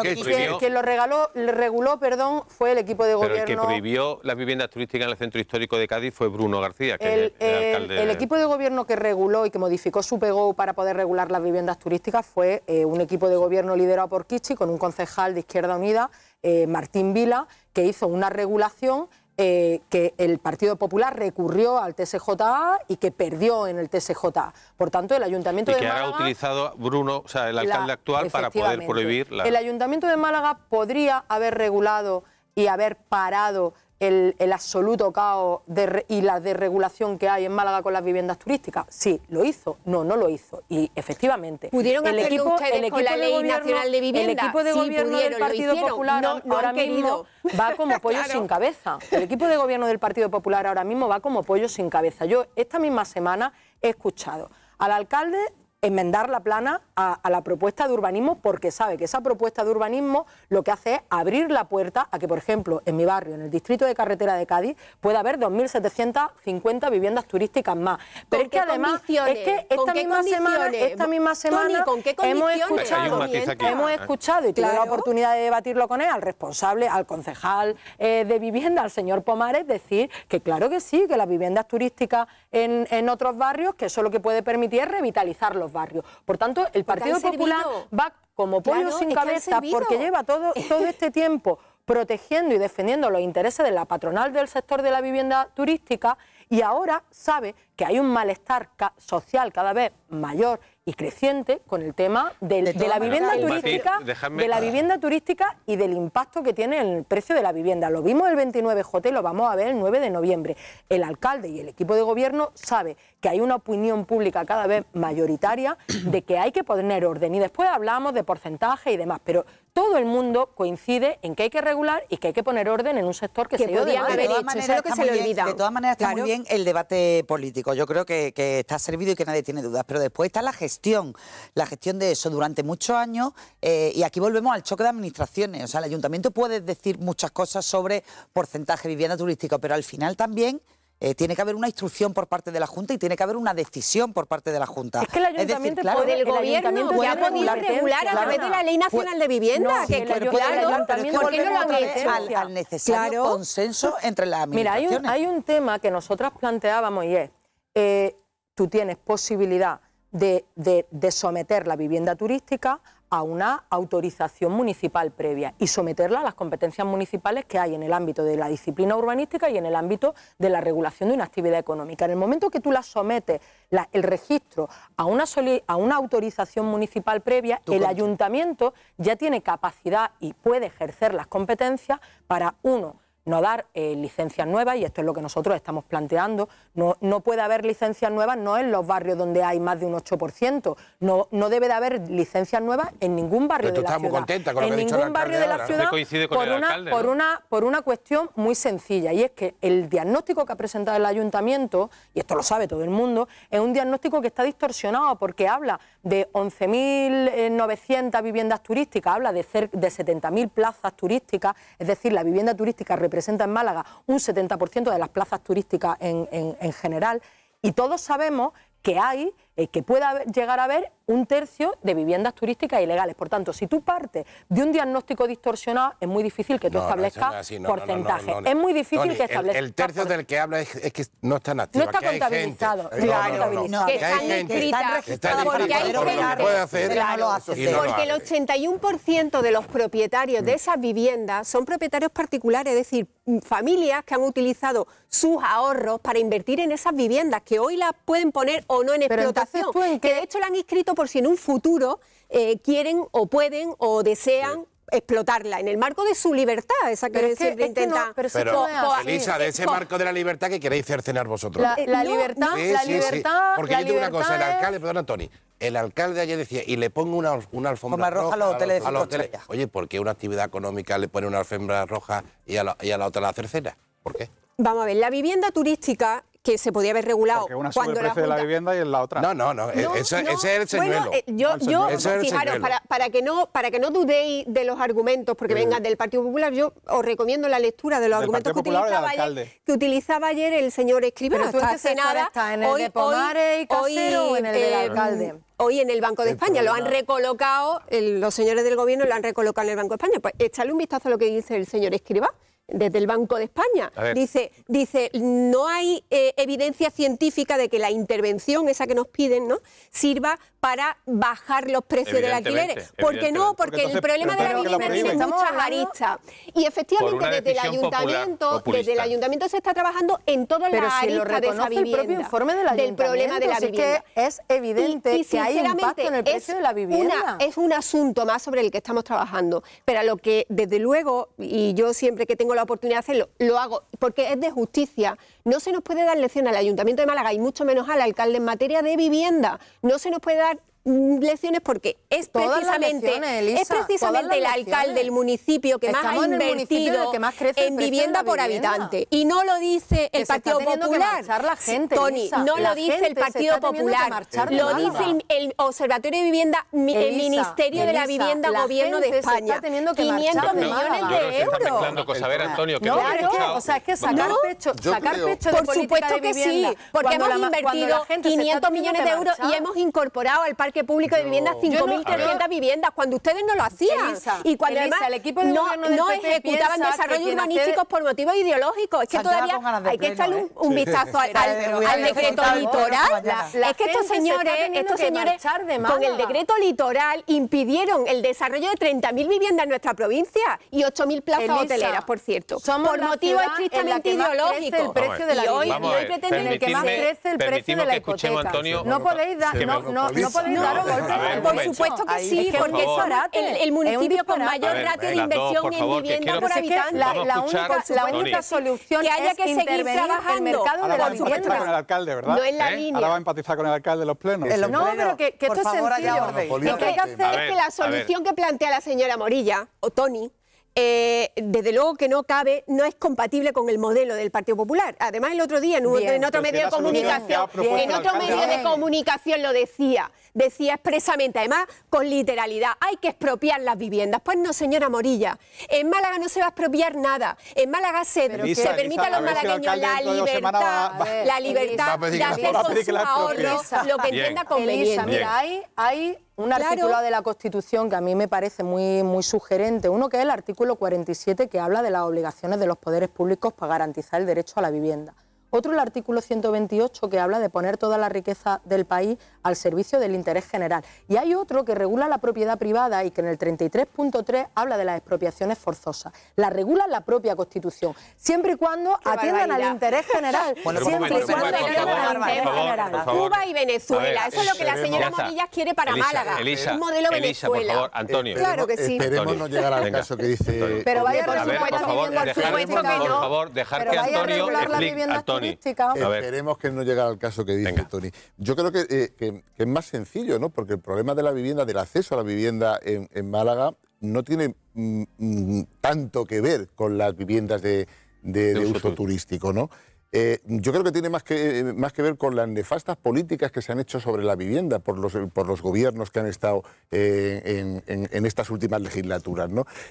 lo regaló, le reguló, perdón, fue el equipo de gobierno. el que prohibió las viviendas turísticas en el centro histórico de Cádiz fue García, que el, equipo de gobierno que reguló y que modificó su PGO para poder regular las viviendas turísticas fue eh, un equipo de gobierno liderado por Kichi con un concejal de Izquierda Unida, eh, Martín Vila, que hizo una regulación eh, que el Partido Popular recurrió al TSJA y que perdió en el TSJA. Por tanto, el Ayuntamiento y que de Málaga... ha utilizado Bruno, o sea, el alcalde actual, para poder prohibir... El Ayuntamiento de Málaga podría haber regulado y haber parado el, absoluto caos y la desregulación que hay en Málaga con las viviendas turísticas? Sí, lo hizo. No, no lo hizo. Y efectivamente. ¿Pudieron el equipo, gobierno, Nacional de El equipo de gobierno del Partido Popular ahora mismo va como pollo sin cabeza. El equipo de gobierno del Partido Popular ahora mismo va como pollo sin cabeza. Yo esta misma semana he escuchado al alcalde enmendar la plana a, la propuesta de urbanismo porque sabe que esa propuesta de urbanismo lo que hace es abrir la puerta a que, por ejemplo, en mi barrio, en el distrito de carretera de Cádiz, pueda haber 2.750 viviendas turísticas más. Pero es que además, es que esta misma semana, hemos escuchado, hemos ah. escuchado y claro. la oportunidad de debatirlo con él, al responsable, al concejal eh, de vivienda, al señor Pomares, decir que claro que sí, que las viviendas turísticas en, en otros barrios, que eso lo que puede permitir es revitalizarlos barrios. Por tanto, el Partido Popular va como pollo sin cabeza porque lleva todo, todo este tiempo protegiendo y defendiendo los intereses de la patronal del sector de la vivienda turística y ahora sabe que hay un malestar social cada vez mayor y creciente con el tema de, la vivienda turística, de la vivienda turística y del impacto que tiene en el precio de la vivienda. Lo vimos el 29J y lo vamos a ver el 9 de noviembre. El alcalde y el equipo de gobierno sabe que hay una opinión pública cada vez mayoritaria de que hay que poner orden. Y después hablamos de porcentaje y demás, pero todo el mundo coincide en que hay que regular y que hay que poner orden en un sector que, se haber hecho. lo le olvida. De todas maneras, está muy bien el debate político. Yo creo que, está servido y que nadie tiene dudas. Pero después está la gestión, la gestión de eso durante muchos años. Eh, y aquí volvemos al choque de administraciones. O sea, el ayuntamiento puede decir muchas cosas sobre porcentaje de vivienda turística, pero al final también eh, tiene que haber una instrucción por parte de la Junta y tiene que haber una decisión por parte de la Junta. Es que el ayuntamiento decir, puede, el, gobierno puede regular, regular a través de la Ley Nacional de Vivienda. que, claro, pero es que ¿por qué no lo Al, al necesario consenso entre las administraciones. Mira, hay un, tema que nosotras planteábamos y es, eh, tú tienes posibilidad de someter la vivienda turística a una autorización municipal previa y someterla a las competencias municipales que hay en el ámbito de la disciplina urbanística y en el ámbito de la regulación de una actividad económica. En el momento que tú la sometes, el registro, a una, a una autorización municipal previa, el ayuntamiento ya tiene capacidad y puede ejercer las competencias para, uno, no dar eh, licencias nuevas, y esto es lo que nosotros estamos planteando, no, no, puede haber licencias nuevas no en los barrios donde hay más de un 8%, no, no debe de haber licencias nuevas en ningún barrio de la ciudad. Contenta con en ningún barrio de la ciudad por, una, por, una, por una cuestión muy sencilla, y es que el diagnóstico que ha presentado el ayuntamiento, y esto lo sabe todo el mundo, es un diagnóstico que está distorsionado porque habla de 11.900 viviendas turísticas, habla de, de 70.000 plazas turísticas, es decir, la vivienda turística representa en Málaga un 70% de las plazas turísticas en, en general. Y todos sabemos que hay eh, que pueda llegar a haber un tercio de viviendas turísticas ilegales. Por tanto, si tú partes de un diagnóstico distorsionado, es muy difícil que tú establezcas porcentajes, porcentaje. es muy difícil que establezcas. El, tercio del que habla es, que no está activos. No está contabilizado. Claro, Que están inscritas. porque hay gente Porque el 81% de los propietarios de mm. esas viviendas son propietarios particulares, es decir, mm, familias que han utilizado sus ahorros para invertir en esas viviendas, que hoy las pueden poner o no en explotación pues, que de hecho la han inscrito por si en un futuro eh, quieren o pueden o desean explotarla en el marco de su libertad, esa que, pero es pero, de ese pues, marco de la libertad que queréis cercenar vosotros. La, eh, libertad, la libertad. Porque yo una cosa, el alcalde, perdón Tony, el alcalde ayer decía, y le pongo una, una alfombra roja, a los hoteles. Oye, ¿por qué una actividad económica le pone una alfombra roja y a la, y a la otra la cercena? ¿Por qué? Vamos a ver, la vivienda turística que se podía haber regulado. cuando de la vivienda y en la otra. No, no, no, eh, ese es el señuelo. Eh, yo, fijaros, para, que no, para que no dudéis de los argumentos porque vengan del Partido Popular, yo os recomiendo la lectura de los argumentos que utilizaba, ayer, el señor Escribá. Pero tú está en el de y hoy, en el eh, alcalde hoy en el Banco de España. Lo han recolocado, los señores del gobierno lo han recolocado en el Banco de España. Pues échale un vistazo a lo que dice el señor Escriba desde el Banco de España. Dice, dice, no hay eh, evidencia científica de que la intervención, esa que nos piden, ¿no? sirva para bajar los precios del alquiler. ¿Por qué no? Porque, el problema de la vivienda tiene muchas aristas. Y efectivamente, desde el ayuntamiento, desde el ayuntamiento se está trabajando en todas las aristas de esa vivienda. El propio del, problema de la vivienda. Es evidente que hay impacto en el precio de la vivienda. es un asunto más sobre el que estamos trabajando. Pero lo que, desde luego, y yo siempre que tengo la oportunidad de hacerlo, lo hago porque es de justicia no se nos puede dar lección al Ayuntamiento de Málaga y mucho menos al alcalde en materia de vivienda. No se nos puede dar lecciones porque es precisamente, es precisamente el alcalde del municipio que más ha invertido en, vivienda por habitante. Y no lo dice el Partido Popular. no lo dice el Partido Popular. Lo dice el, Observatorio de Vivienda, el Ministerio de la Vivienda, Gobierno de España. 500 millones de euros. Antonio, o sea, que sacar pecho, Por supuesto que sí, porque hemos invertido 500 millones de euros y hemos incorporado al Partido que público de viviendas, 5.300 viviendas, cuando ustedes no lo hacían. y cuando además el equipo no, no ejecutaban desarrollos urbanísticos por motivos ideológicos. Es que todavía hay que echarle ¿eh? un, vistazo al, decreto litoral. es que estos señores, estos señores con el decreto litoral impidieron el desarrollo de 30.000 viviendas en nuestra provincia y 8.000 plazas hoteleras, por cierto. por motivos estrictamente ideológicos. El precio de la Y hoy pretenden que más crece el precio de la hipoteca. No podéis dar... no podéis claro, por supuesto que sí, porque es el, municipio con mayor ver, ratio de inversión en vivienda por habitante. La, única, solución que haya que seguir trabajando el mercado de la vivienda. No es la ¿Eh? línea. Ahora va a empatizar con el alcalde de los plenos. No, pero que esto es sencillo. Lo que hay que hacer es que la solución que plantea la señora Morilla, o Tony, eh, desde luego que no cabe, no es compatible con el modelo del Partido Popular. Además, el otro día en, otro medio de comunicación, en medio de comunicación lo decía, decía expresamente, además con literalidad, hay que expropiar las viviendas. Pues no, señora Morilla, en Málaga no se va a expropiar nada. En Málaga se, permite a los malagueños la libertad, la libertad de hacer con ahorros lo que entienda conveniente. mira, hay, hay un artículo de la Constitución que a mí me parece muy, muy sugerente, uno que es el artículo 47 que habla de las obligaciones de los poderes públicos para garantizar el derecho a la vivienda. Otro, el artículo 128, que habla de poner toda la riqueza del país al servicio del interés general. Y hay otro que regula la propiedad privada y que en el 33.3 habla de las expropiaciones forzosas. La regula la propia Constitución, siempre y cuando atiendan al interés general. siempre y cuando Cuba y Venezuela, eso es lo que la señora Morillas quiere para Málaga. Elisa, modelo Venezuela. por favor, Antonio. claro que sí. Esperemos no llegar al caso que dice... Pero vaya a regular la vivienda. Por favor, dejar que Antonio Esperemos que no llegue al caso que dice Tony. Yo creo eh, que, es más sencillo, ¿no? Porque el problema de la vivienda, del acceso a la vivienda en, Málaga, no tiene mm, mm, tanto que ver con las viviendas de, uso, uso turístico, ¿no? Eh, yo creo que tiene más que, ver con las nefastas políticas que se han hecho sobre la vivienda por los, gobiernos que han estado eh, en, estas últimas legislaturas.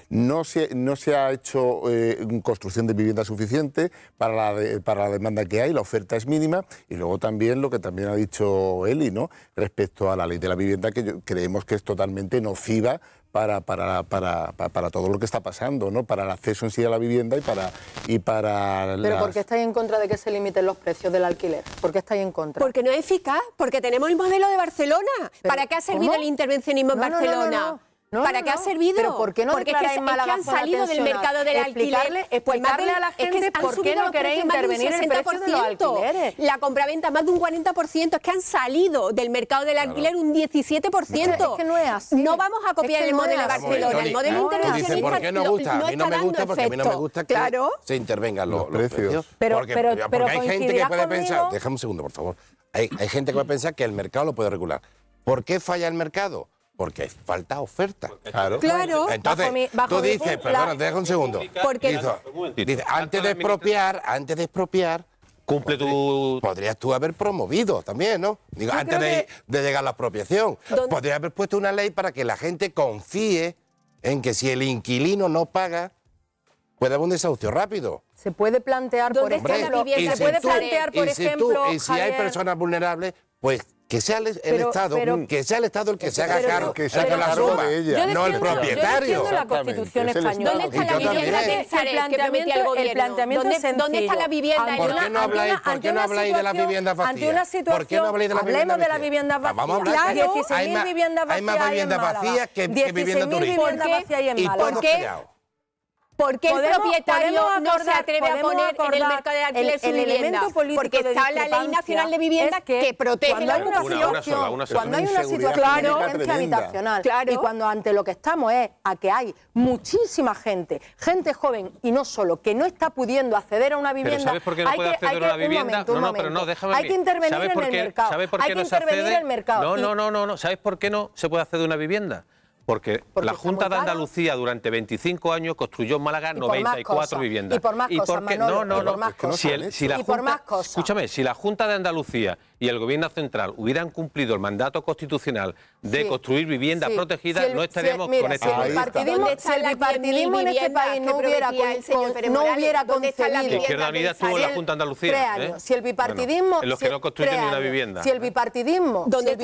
No, se, ha hecho eh, construcción de vivienda suficiente para la, para la demanda que hay, la oferta es mínima y luego también lo que también ha dicho Eli ¿no? respecto a la ley de la vivienda que creemos que es totalmente nociva para, para, para, todo lo que está pasando, ¿no? para el acceso en sí a la vivienda y para... Y para ¿Pero por qué estáis en contra de que se limiten los precios del alquiler? ¿Por qué estáis en contra? Porque no es eficaz, porque tenemos el modelo de Barcelona. ¿Para qué ha servido el intervencionismo en Barcelona? ¿Para qué ha servido? por qué no Porque es que, han salido del mercado del alquiler. pues, a la gente es que por qué no queréis intervenir el de La compraventa más de un 40%. Es que han salido del mercado del alquiler un 17%. No, no vamos a copiar el modelo de Barcelona. El modelo internacionalista ¿por qué no gusta? A mí no me gusta porque a mí no me gusta que se intervengan los precios. Porque hay gente que puede pensar... Déjame un segundo, por favor. Hay gente que puede pensar que el mercado lo puede regular. ¿Por qué falla el mercado? Porque falta oferta. Claro. Entonces, tú dices, ...perdón, te un segundo. antes de expropiar, antes de expropiar, cumple tu... Podrías tú haber promovido también, ¿no? Digo, antes de, llegar a la expropiación. Podrías haber puesto una ley para que la gente confíe en que si el inquilino no paga, puede haber un desahucio rápido. Se puede plantear, por ejemplo... Se puede plantear, por y ejemplo, si y si hay personas vulnerables, pues que sea el, Estado, que sea el Estado el que se haga pero, cargo, que se haga la suma no el propietario. Yo la Constitución española. ¿Dónde está la vivienda que, planteamiento, el El planteamiento ¿Dónde, sencillo. ¿Dónde está la vivienda? ¿Por qué no habláis, por qué no habláis de las viviendas vacías? ¿Por qué no habláis de las viviendas vacías? Ah, vamos a hablar de 16.000 viviendas vacías. Hay más viviendas vacías que viviendas turísticas. ¿Por qué? ¿Por qué el propietario no se atreve a poner en el mercado de alquiler Porque está la Ley Nacional de Vivienda que, protege la situación Cuando hay una situación de emergencia habitacional y cuando ante lo que estamos es a que hay muchísima gente, gente joven y no solo, que no está pudiendo acceder a una vivienda. ¿Sabes por qué no puede acceder a una vivienda? no, no, pero no, déjame. Hay que intervenir en el mercado. no No, no, no, no, ¿sabes por qué no se puede acceder a una vivienda? Porque, la Junta de Andalucía durante 25 años construyó en Málaga 94 viviendas. Y por más cosas, por más cosas. Escúchame, si la Junta de Andalucía y el Gobierno Central hubieran cumplido el mandato constitucional de construir viviendas protegidas no estaríamos con este si bipartidismo, si el bipartidismo en este país no hubiera, concebido Si el bipartidismo... Si el bipartidismo, el bipartidismo de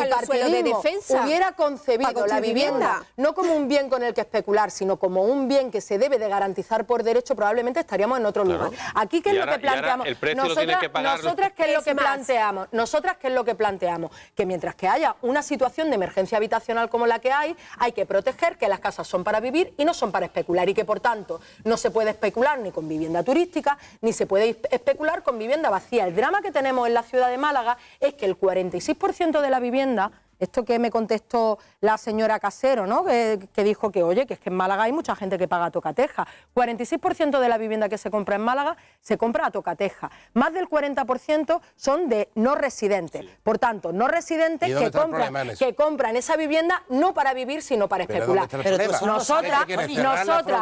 defensa? hubiera concebido la vivienda no como un bien con el que especular, sino como un bien que se debe de garantizar por derecho, probablemente estaríamos en otro lugar. Aquí, ¿qué es lo que planteamos? Nosotras, que es lo que planteamos? Nosotras, ¿qué es lo que planteamos? Que mientras que haya una situación de emergencia habitacional como la que hay, hay que proteger que las casas son para vivir y no son para especular y que por tanto no se puede especular ni con vivienda turística ni se puede especular con vivienda vacía. El drama que tenemos en la ciudad de Málaga es que el 46% de la vivienda esto que me contestó la señora Casero, ¿no? que, dijo que, oye, que es que en Málaga hay mucha gente que paga a tocateja. 46% de la vivienda que se compra en Málaga se compra a tocateja. Más del 40% son de no residentes. Por tanto, no residentes que compran, esa vivienda no para vivir, sino para especular. Pero nosotras, nosotras,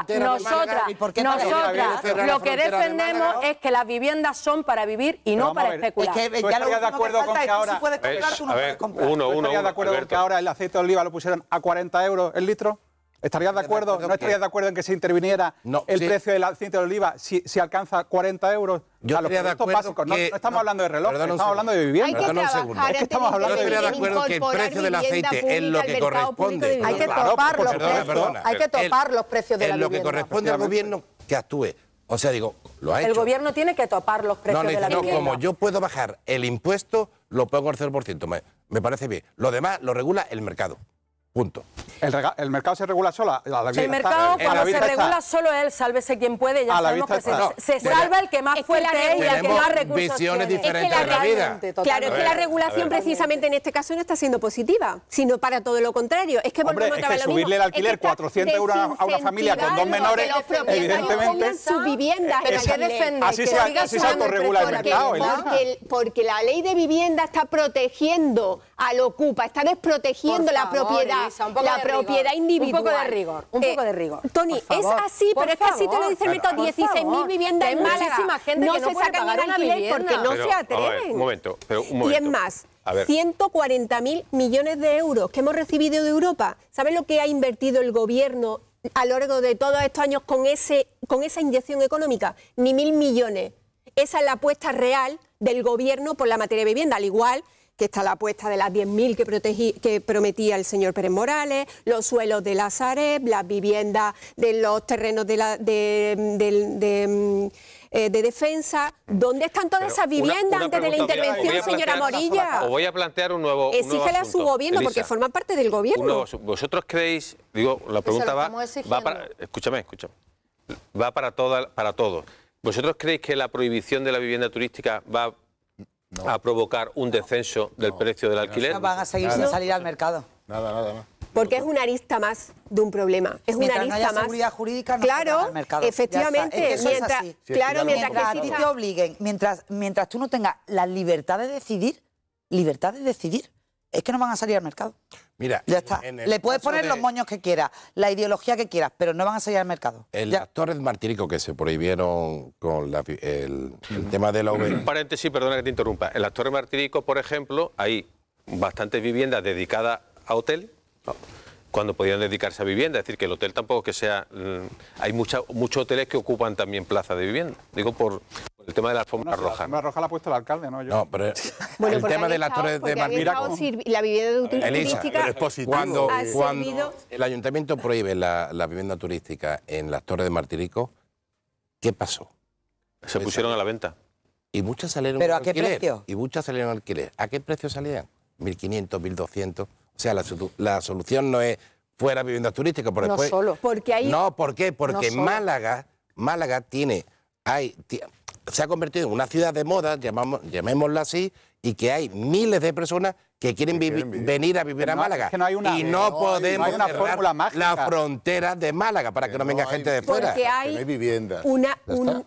nosotras, nosotras, lo que defendemos es que las viviendas son para vivir y no para especular. Es que ya lo de acuerdo con que ahora... Uno, uno, uno de acuerdo en que ahora el aceite de oliva lo pusieran a 40 euros el litro? ¿Estarías de acuerdo? ¿No estarías de acuerdo en que se interviniera el precio del aceite de oliva si, si alcanza 40 euros yo a los productos No, estamos hablando de reloj, estamos hablando de vivienda. Hay que Es que estamos hablando de, que el precio del aceite es lo que corresponde. Hay que topar los precios, hay que topar los precios de la vivienda. En lo que corresponde al gobierno que actúe. O sea, digo, lo ha hecho. El gobierno tiene que topar los precios no, de la vivienda. No, como yo puedo bajar el impuesto, lo pongo al 0% me parece bien. Lo demás lo regula el mercado. Punto. El, mercado se regula solo. la el mercado eh, cuando se regula solo él, sálvese quien puede, ya sabemos que se, salva el que más fuerte y el que más recursos visiones tiene. diferentes vida. Claro, es que la regulación precisamente en este caso no está siendo positiva, sino para todo lo contrario. Es que Hombre, es de subirle el alquiler 400 euros a una familia con dos menores, evidentemente... su vivienda. que defender así se autorregula el mercado. Porque la ley de vivienda está protegiendo lo ocupa, está desprotegiendo la propiedad, la propiedad individual. Un poco de rigor, un poco de eh, rigor. es así, pero es que así te lo dice el 16.000 viviendas en Málaga. Gente no, que no se sacan una alquiler porque no se atreven. un momento, un momento. Y es más, 140.000 millones de euros que hemos recibido de Europa. ¿Sabes lo que ha invertido el gobierno a lo largo de todos estos años con, ese, con esa inyección económica? Ni mil millones. Esa es la apuesta real del gobierno por la materia de vivienda, al igual que está la apuesta de las 10.000 que, que prometía el señor Pérez Morales, los suelos de las Sareb, las viviendas de los terrenos de, la, de, eh, defensa. ¿Dónde están todas esas viviendas antes de la intervención, señora Morilla? O voy a plantear un nuevo. Exígele a su gobierno, porque forma parte del gobierno. vosotros creéis, digo, la pregunta va, va, para. Escúchame, escúchame. Va para, para todos. ¿Vosotros creéis que la prohibición de la vivienda turística va a provocar un descenso del precio del alquiler. No van a seguir nada, salir al mercado. Nada, nada, nada. Porque es una arista más de un problema. Es una arista no haya más. seguridad jurídica no claro, mercado. efectivamente. Es claro, mientras, que te obliguen, mientras, mientras tú no tengas la libertad de decidir, libertad de decidir, es que no van a salir al mercado. Mira, ya está. Le puedes poner los moños que quieras, la ideología que quieras, pero no van a salir al mercado. El actor es martírico que se prohibieron con el, tema de la Un paréntesis, perdona que te interrumpa. El actor martírico, por ejemplo, hay bastantes viviendas dedicadas a hotel. cuando podían dedicarse a vivienda. Es decir, que el hotel tampoco que sea... Mm, hay muchos hoteles que ocupan también plaza de vivienda. Digo, por... El tema de la fórmula roja. La roja la ha puesto el alcalde, ¿no? No, pero el tema de las torres de Marmira... La vivienda turística es positivo. Cuando, el ayuntamiento prohíbe la, vivienda turística en las torres de Martirico, ¿qué pasó? Se pusieron a la venta. Y muchas salieron ¿Pero a Y muchas salieron alquiler. ¿A qué precio salían? 1.500, 1.200. O sea, la, solución no es fuera vivienda turística. Por no solo. Porque hay... No, ¿por qué? Porque Málaga, Málaga tiene... Hay, se ha convertido en una ciudad de moda, llamémosla así, y que hay miles de personas que quieren, venir a vivir a Málaga. y no, podemos la frontera de Málaga para que, no venga gente de fuera. Porque hay, Una,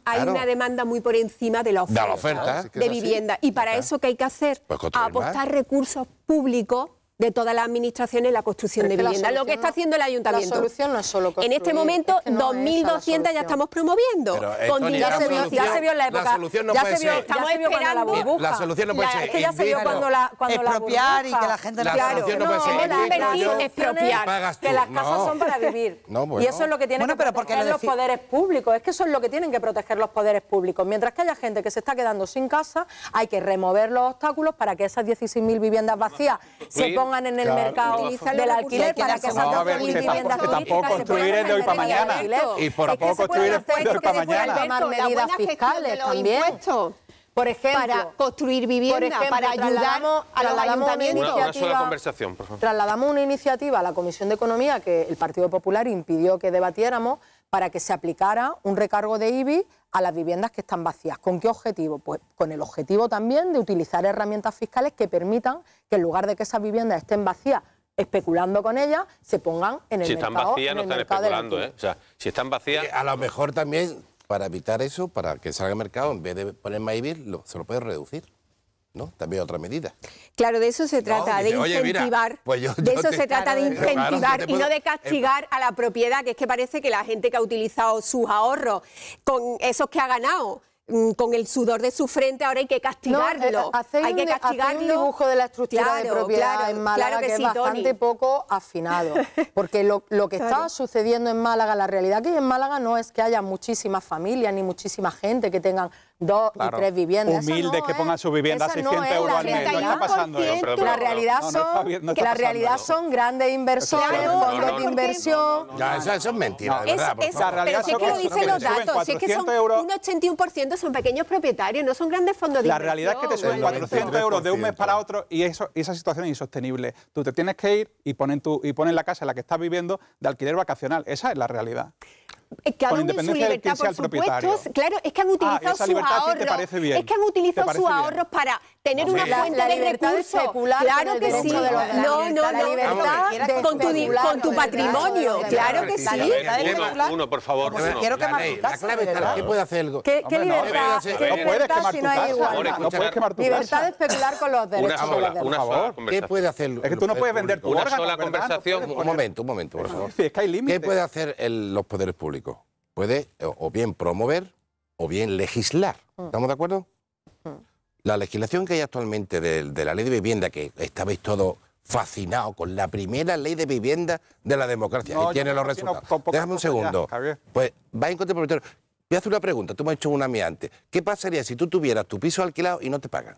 hay una demanda muy por encima de la oferta de, vivienda. Y para eso, ¿qué hay que hacer? Pues Apostar recursos públicos de todas las administraciones en la construcción de viviendas Lo que está haciendo el ayuntamiento. La solución no es solo En este momento, 2.200 ya estamos promoviendo. con ya, se vio, en la época. La solución no ya se vio, Estamos esperando. Cuando la, burbuja. la solución puede la, ser. Es que ya se vio cuando la. expropiar la y que la gente la claro, solución no, no puede expropiar. Que las casas son para vivir. Bueno. Y eso es lo que tienen que proteger los poderes públicos. Es que eso es lo que tienen que proteger los poderes públicos. Mientras que haya gente que se está quedando sin casa, hay que remover los obstáculos para que esas 16.000 viviendas vacías se pongan en el mercado del alquiler para que salgan no, viviendas viviendas tampoco construir de hoy para mañana. Y por a poco construir de hoy para mañana. tomar medidas fiscales también. Por ejemplo, para construir viviendas para ayudar a los ayuntamientos. Trasladamos una iniciativa a la Comisión de Economía que el Partido Popular impidió que debatiéramos para que se aplicara un recargo de IBI a las viviendas que están vacías. ¿Con qué objetivo? Pues con el objetivo también de utilizar herramientas fiscales que permitan que en lugar de que esas viviendas estén vacías especulando con ellas, se pongan en el mercado. Si están vacías, no están especulando. ¿eh? O sea, si están vacías... Eh, a lo mejor también, para evitar eso, para que salga el mercado, en vez de poner más IBI, lo, se lo puede reducir. ¿no? También otra medida. Claro, de eso se trata, de incentivar. Pues de eso se trata de incentivar y no de castigar a la propiedad, que es que parece que la gente que ha utilizado sus ahorros con esos que ha ganado mm, con el sudor de su frente, ahora hay que eh, castigarlo. Eh, hay que castigarlo. el dibujo de la estructura de propiedad en Málaga que, es bastante poco afinado. Porque lo, que está sucediendo en Málaga, la realidad que en Málaga no es que haya muchísimas familias ni muchísima gente que tengan dos y tres viviendas. Humilde que pongan su vivienda a 600 euros al mes. No está pasando eso. la realidad, son, que la realidad son grandes inversores, fondos de inversión. Ya, eso, es mentira, de verdad. la pero si es que lo dicen los datos. Si es que son un 81% son pequeños propietarios, no son grandes fondos de inversión. La realidad es que te suben 400 euros de un mes para otro y eso, esa situación es insostenible. Tú te tienes que ir y ponen, tu, y ponen la casa en la que estás viviendo de alquiler vacacional. Esa es la realidad. Eh, que han independencia su libertad, por supuesto, Claro, es que han ah, utilizado ah, sus ahorros. Es que han utilizado sus ahorros para tener una fuente la, la de recursos. Claro que sí. No, no, no. Libertad con tu, con tu patrimonio. Claro que sí. Uno, por favor. Quiero quemar tu ¿qué puede hacer? ¿Qué, qué libertad? No, ¿Qué libertad no No puedes quemar tu casa. Libertad de especular con los derechos. Una sola, una sola conversación. ¿Qué puede hacer? Es que tú no puedes vender tu Una sola conversación. Un momento, un momento, por favor. Es hay límites. ¿Qué puede hacer los poderes públicos? Puede o bien promover o bien legislar. ¿Estamos de acuerdo? la legislación que hay actualmente de, la ley de vivienda, que estabais todos fascinados con la primera ley de vivienda de la democracia, y tiene los resultados. Déjame un segundo. pues va en contra Voy a hacer una pregunta, tú me has hecho una mí antes. ¿Qué pasaría si tú tuvieras tu piso alquilado y no te pagan?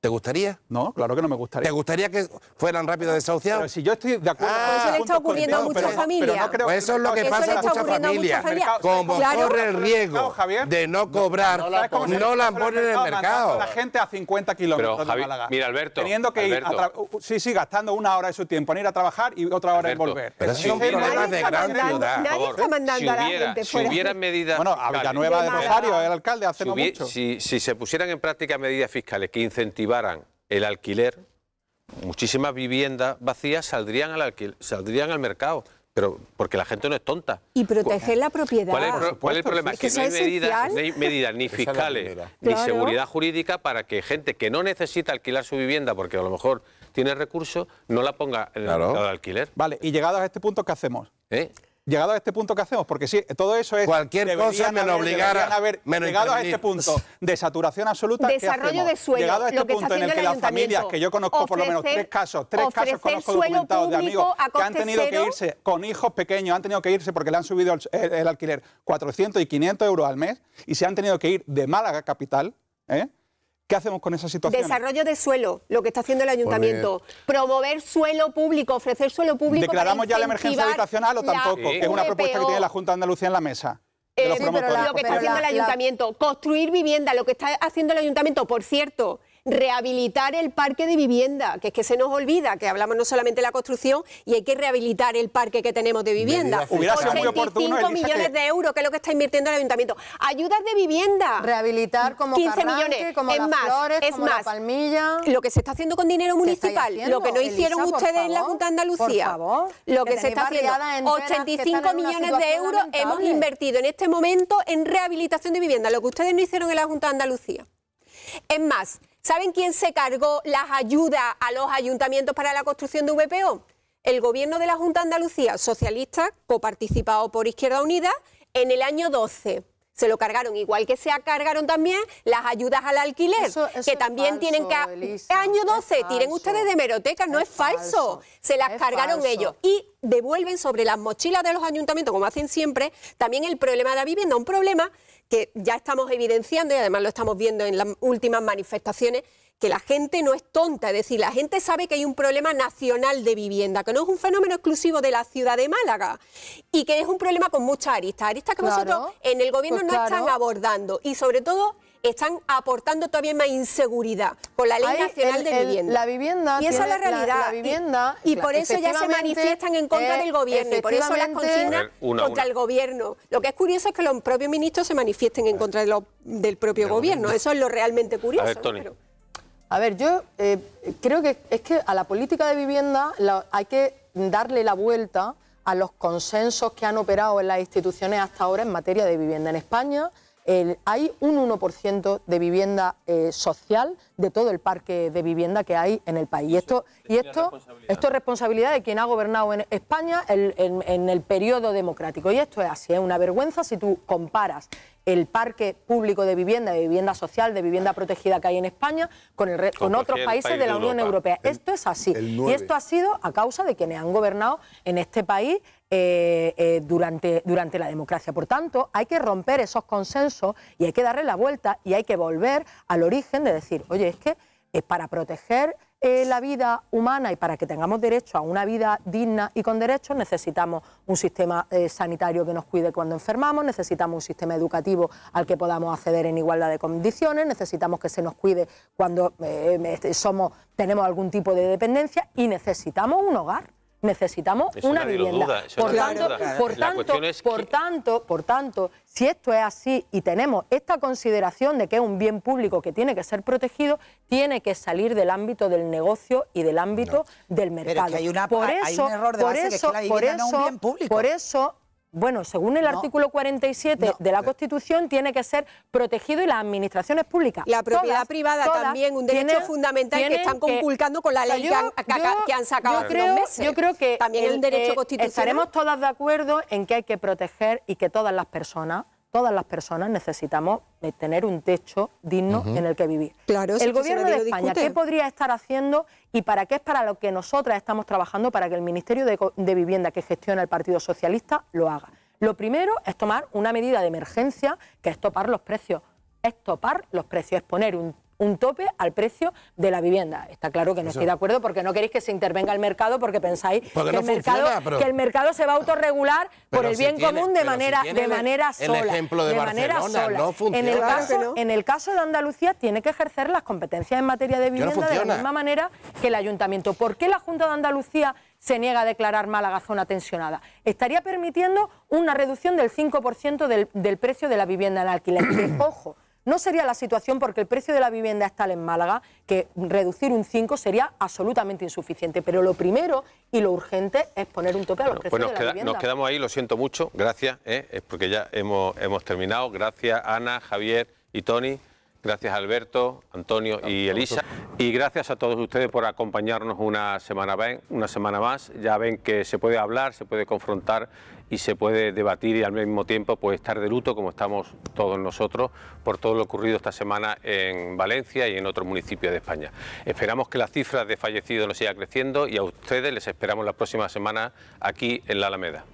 ¿Te gustaría? No, claro que no me gustaría. ¿Te gustaría que fueran rápido desahuciados? Pero si yo estoy de acuerdo... Ah, eso le está ocurriendo a muchas familias. pues eso es lo que pasa a muchas familias. Como corre el riesgo de no cobrar, no, la, ponen en el mercado. La gente a 50 kilómetros de Málaga. Mira, Alberto... Teniendo que ir uh, Sí, sí, gastando una hora de su tiempo en ir a trabajar y otra hora en volver. Pero es un problema de gran ciudad. Nadie está mandando a la gente Si hubieran medidas... Bueno, a Villanueva de Rosario, el alcalde, hace no mucho. Si se pusieran en práctica medidas fiscales que incentivaran el alquiler, muchísimas viviendas vacías saldrían al, saldrían al mercado. Pero porque la gente no es tonta. Y proteger la propiedad. ¿Cuál es, el problema? Es que, no, hay medidas, ni fiscales, ni seguridad jurídica para que gente que no necesita alquilar su vivienda porque a lo mejor tiene recursos, no la ponga en el alquiler. Vale, y llegado a este punto, ¿qué hacemos? ¿Eh? llegado a este punto que hacemos, porque sí, todo eso es... Cualquier cosa lo obligará a... llegado a este punto de saturación absoluta, Desarrollo de suelo, llegado a este punto en el, que las familias, que yo conozco por lo menos tres casos, tres casos conozco documentados de amigos que han tenido que irse con hijos pequeños, han tenido que irse porque le han subido el, el alquiler 400 y 500 euros al mes y se han tenido que ir de Málaga capital, ¿eh? ¿Qué hacemos con esa situación? Desarrollo de suelo, lo que está haciendo el ayuntamiento. Promover suelo público, ofrecer suelo público. ¿Declaramos ya la emergencia habitacional o tampoco? es una propuesta que tiene la Junta de Andalucía en la mesa. Eh, lo que está haciendo el ayuntamiento, construir vivienda, lo que está haciendo el ayuntamiento, por cierto, rehabilitar el parque de vivienda, que es que se nos olvida que hablamos no solamente de la construcción y hay que rehabilitar el parque que tenemos de vivienda. Hubiera muy millones de euros, que es lo que está invirtiendo el ayuntamiento. Ayudas de vivienda. Rehabilitar como 15 millones. como es más, es más, palmilla. Lo que se está haciendo con dinero municipal, lo que no hicieron ustedes en la Junta de Andalucía, por favor, lo que, se está haciendo, 85 millones de euros hemos invertido en este momento en rehabilitación de vivienda, lo que ustedes no hicieron en la Junta de Andalucía. Es más, ¿Saben quién se cargó las ayudas a los ayuntamientos para la construcción de VPO? El gobierno de la Junta de Andalucía, socialista, coparticipado por Izquierda Unida, en el año 12 se lo cargaron, igual que se cargaron también las ayudas al alquiler, que también tienen que... Este año 12, tiren ustedes de meroteca, no es, falso, se las cargaron ellos. Y devuelven sobre las mochilas de los ayuntamientos, como hacen siempre, también el problema de la vivienda, un problema que ya estamos evidenciando y además lo estamos viendo en las últimas manifestaciones, que la gente no es tonta, es decir, la gente sabe que hay un problema nacional de vivienda, que no es un fenómeno exclusivo de la ciudad de Málaga y que es un problema con muchas aristas, aristas que nosotros en el gobierno pues no están abordando y sobre todo están aportando todavía más inseguridad con la Ley Nacional de Vivienda. La vivienda es la realidad. vivienda, y, por eso ya se manifiestan en contra del eh, gobierno y por eso las consignas contra el gobierno. Lo que es curioso es que los propios ministros se manifiesten en contra del propio gobierno. Eso es lo realmente curioso. A ver, yo eh, creo que es que a la política de vivienda hay que darle la vuelta a los consensos que han operado en las instituciones hasta ahora en materia de vivienda en España hay un 1% de vivienda eh, social de todo el parque de vivienda que hay en el país. Y esto, y esto, esto es responsabilidad de quien ha gobernado en España en, el periodo democrático. Y esto es así, es ¿eh? una vergüenza si tú comparas el parque público de vivienda, de vivienda social, de vivienda protegida que hay en España con, el, otros países de la Unión Europea. esto es así. y esto ha sido a causa de quienes han gobernado en este país eh, eh, durante, durante la democracia. Por tanto, hay que romper esos consensos y hay que darle la vuelta y hay que volver al origen de decir, oye, es que eh, para proteger la vida humana y para que tengamos derecho a una vida digna y con derechos, necesitamos un sistema sanitario que nos cuide cuando enfermamos, necesitamos un sistema educativo al que podamos acceder en igualdad de condiciones, necesitamos que se nos cuide cuando somos, tenemos algún tipo de dependencia y necesitamos un hogar necesitamos una vivienda. Por tanto, por tanto, tanto, si esto es así y tenemos esta consideración de que es un bien público que tiene que ser protegido, tiene que salir del ámbito del negocio y del ámbito del mercado. Pero hay por eso, un error de por eso, un bien público. Por eso bueno, según el artículo 47 de la eh. Constitución, tiene que ser protegido y las administraciones públicas. La propiedad privada también, un derecho fundamental que están conculcando con la ley que, han, sacado yo creo, meses. Yo creo que también Estaremos todas de acuerdo en que hay que proteger y que todas las personas todas las personas necesitamos eh, tener un techo digno en el que vivir. Claro, el gobierno de España, ¿qué podría estar haciendo y para qué es para lo que nosotras estamos trabajando para que el Ministerio de, de Vivienda que gestiona el Partido Socialista lo haga? Lo primero es tomar una medida de emergencia que es topar los precios. Es topar los precios, es poner un un tope al precio de la vivienda. Está claro que no estoy de acuerdo porque no queréis que se intervenga el mercado porque pensáis que, el mercado, el mercado se va a autorregular por el bien común de manera, de manera sola. de, manera sola. En el, caso, de Andalucía tiene que ejercer las competencias en materia de vivienda de la misma manera que el ayuntamiento. ¿Por qué la Junta de Andalucía se niega a declarar Málaga zona tensionada. Estaría permitiendo una reducción del 5% del, precio de la vivienda en alquiler. ojo, no sería la situación porque el precio de la vivienda es tal en Málaga que reducir un 5 sería absolutamente insuficiente. Pero lo primero y lo urgente es poner un tope a los precios pues de vivienda. Nos quedamos ahí, lo siento mucho, gracias, ¿eh? es porque ya hemos, hemos terminado. Gracias Ana, Javier y Tony. Gracias Alberto, Antonio y Elisa. Y gracias a todos ustedes por acompañarnos una semana, una semana más. Ya ven que se puede hablar, se puede confrontar y se puede debatir y al mismo tiempo pues, estar de luto como estamos todos nosotros por todo lo ocurrido esta semana en Valencia y en otros municipios de España. Esperamos que las cifras de fallecidos no siga creciendo y a ustedes les esperamos la próxima semana aquí en la Alameda.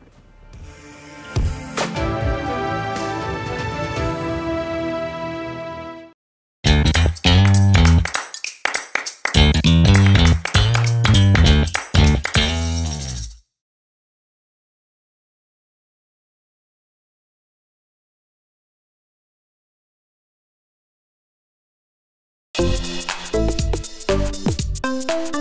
Thank you.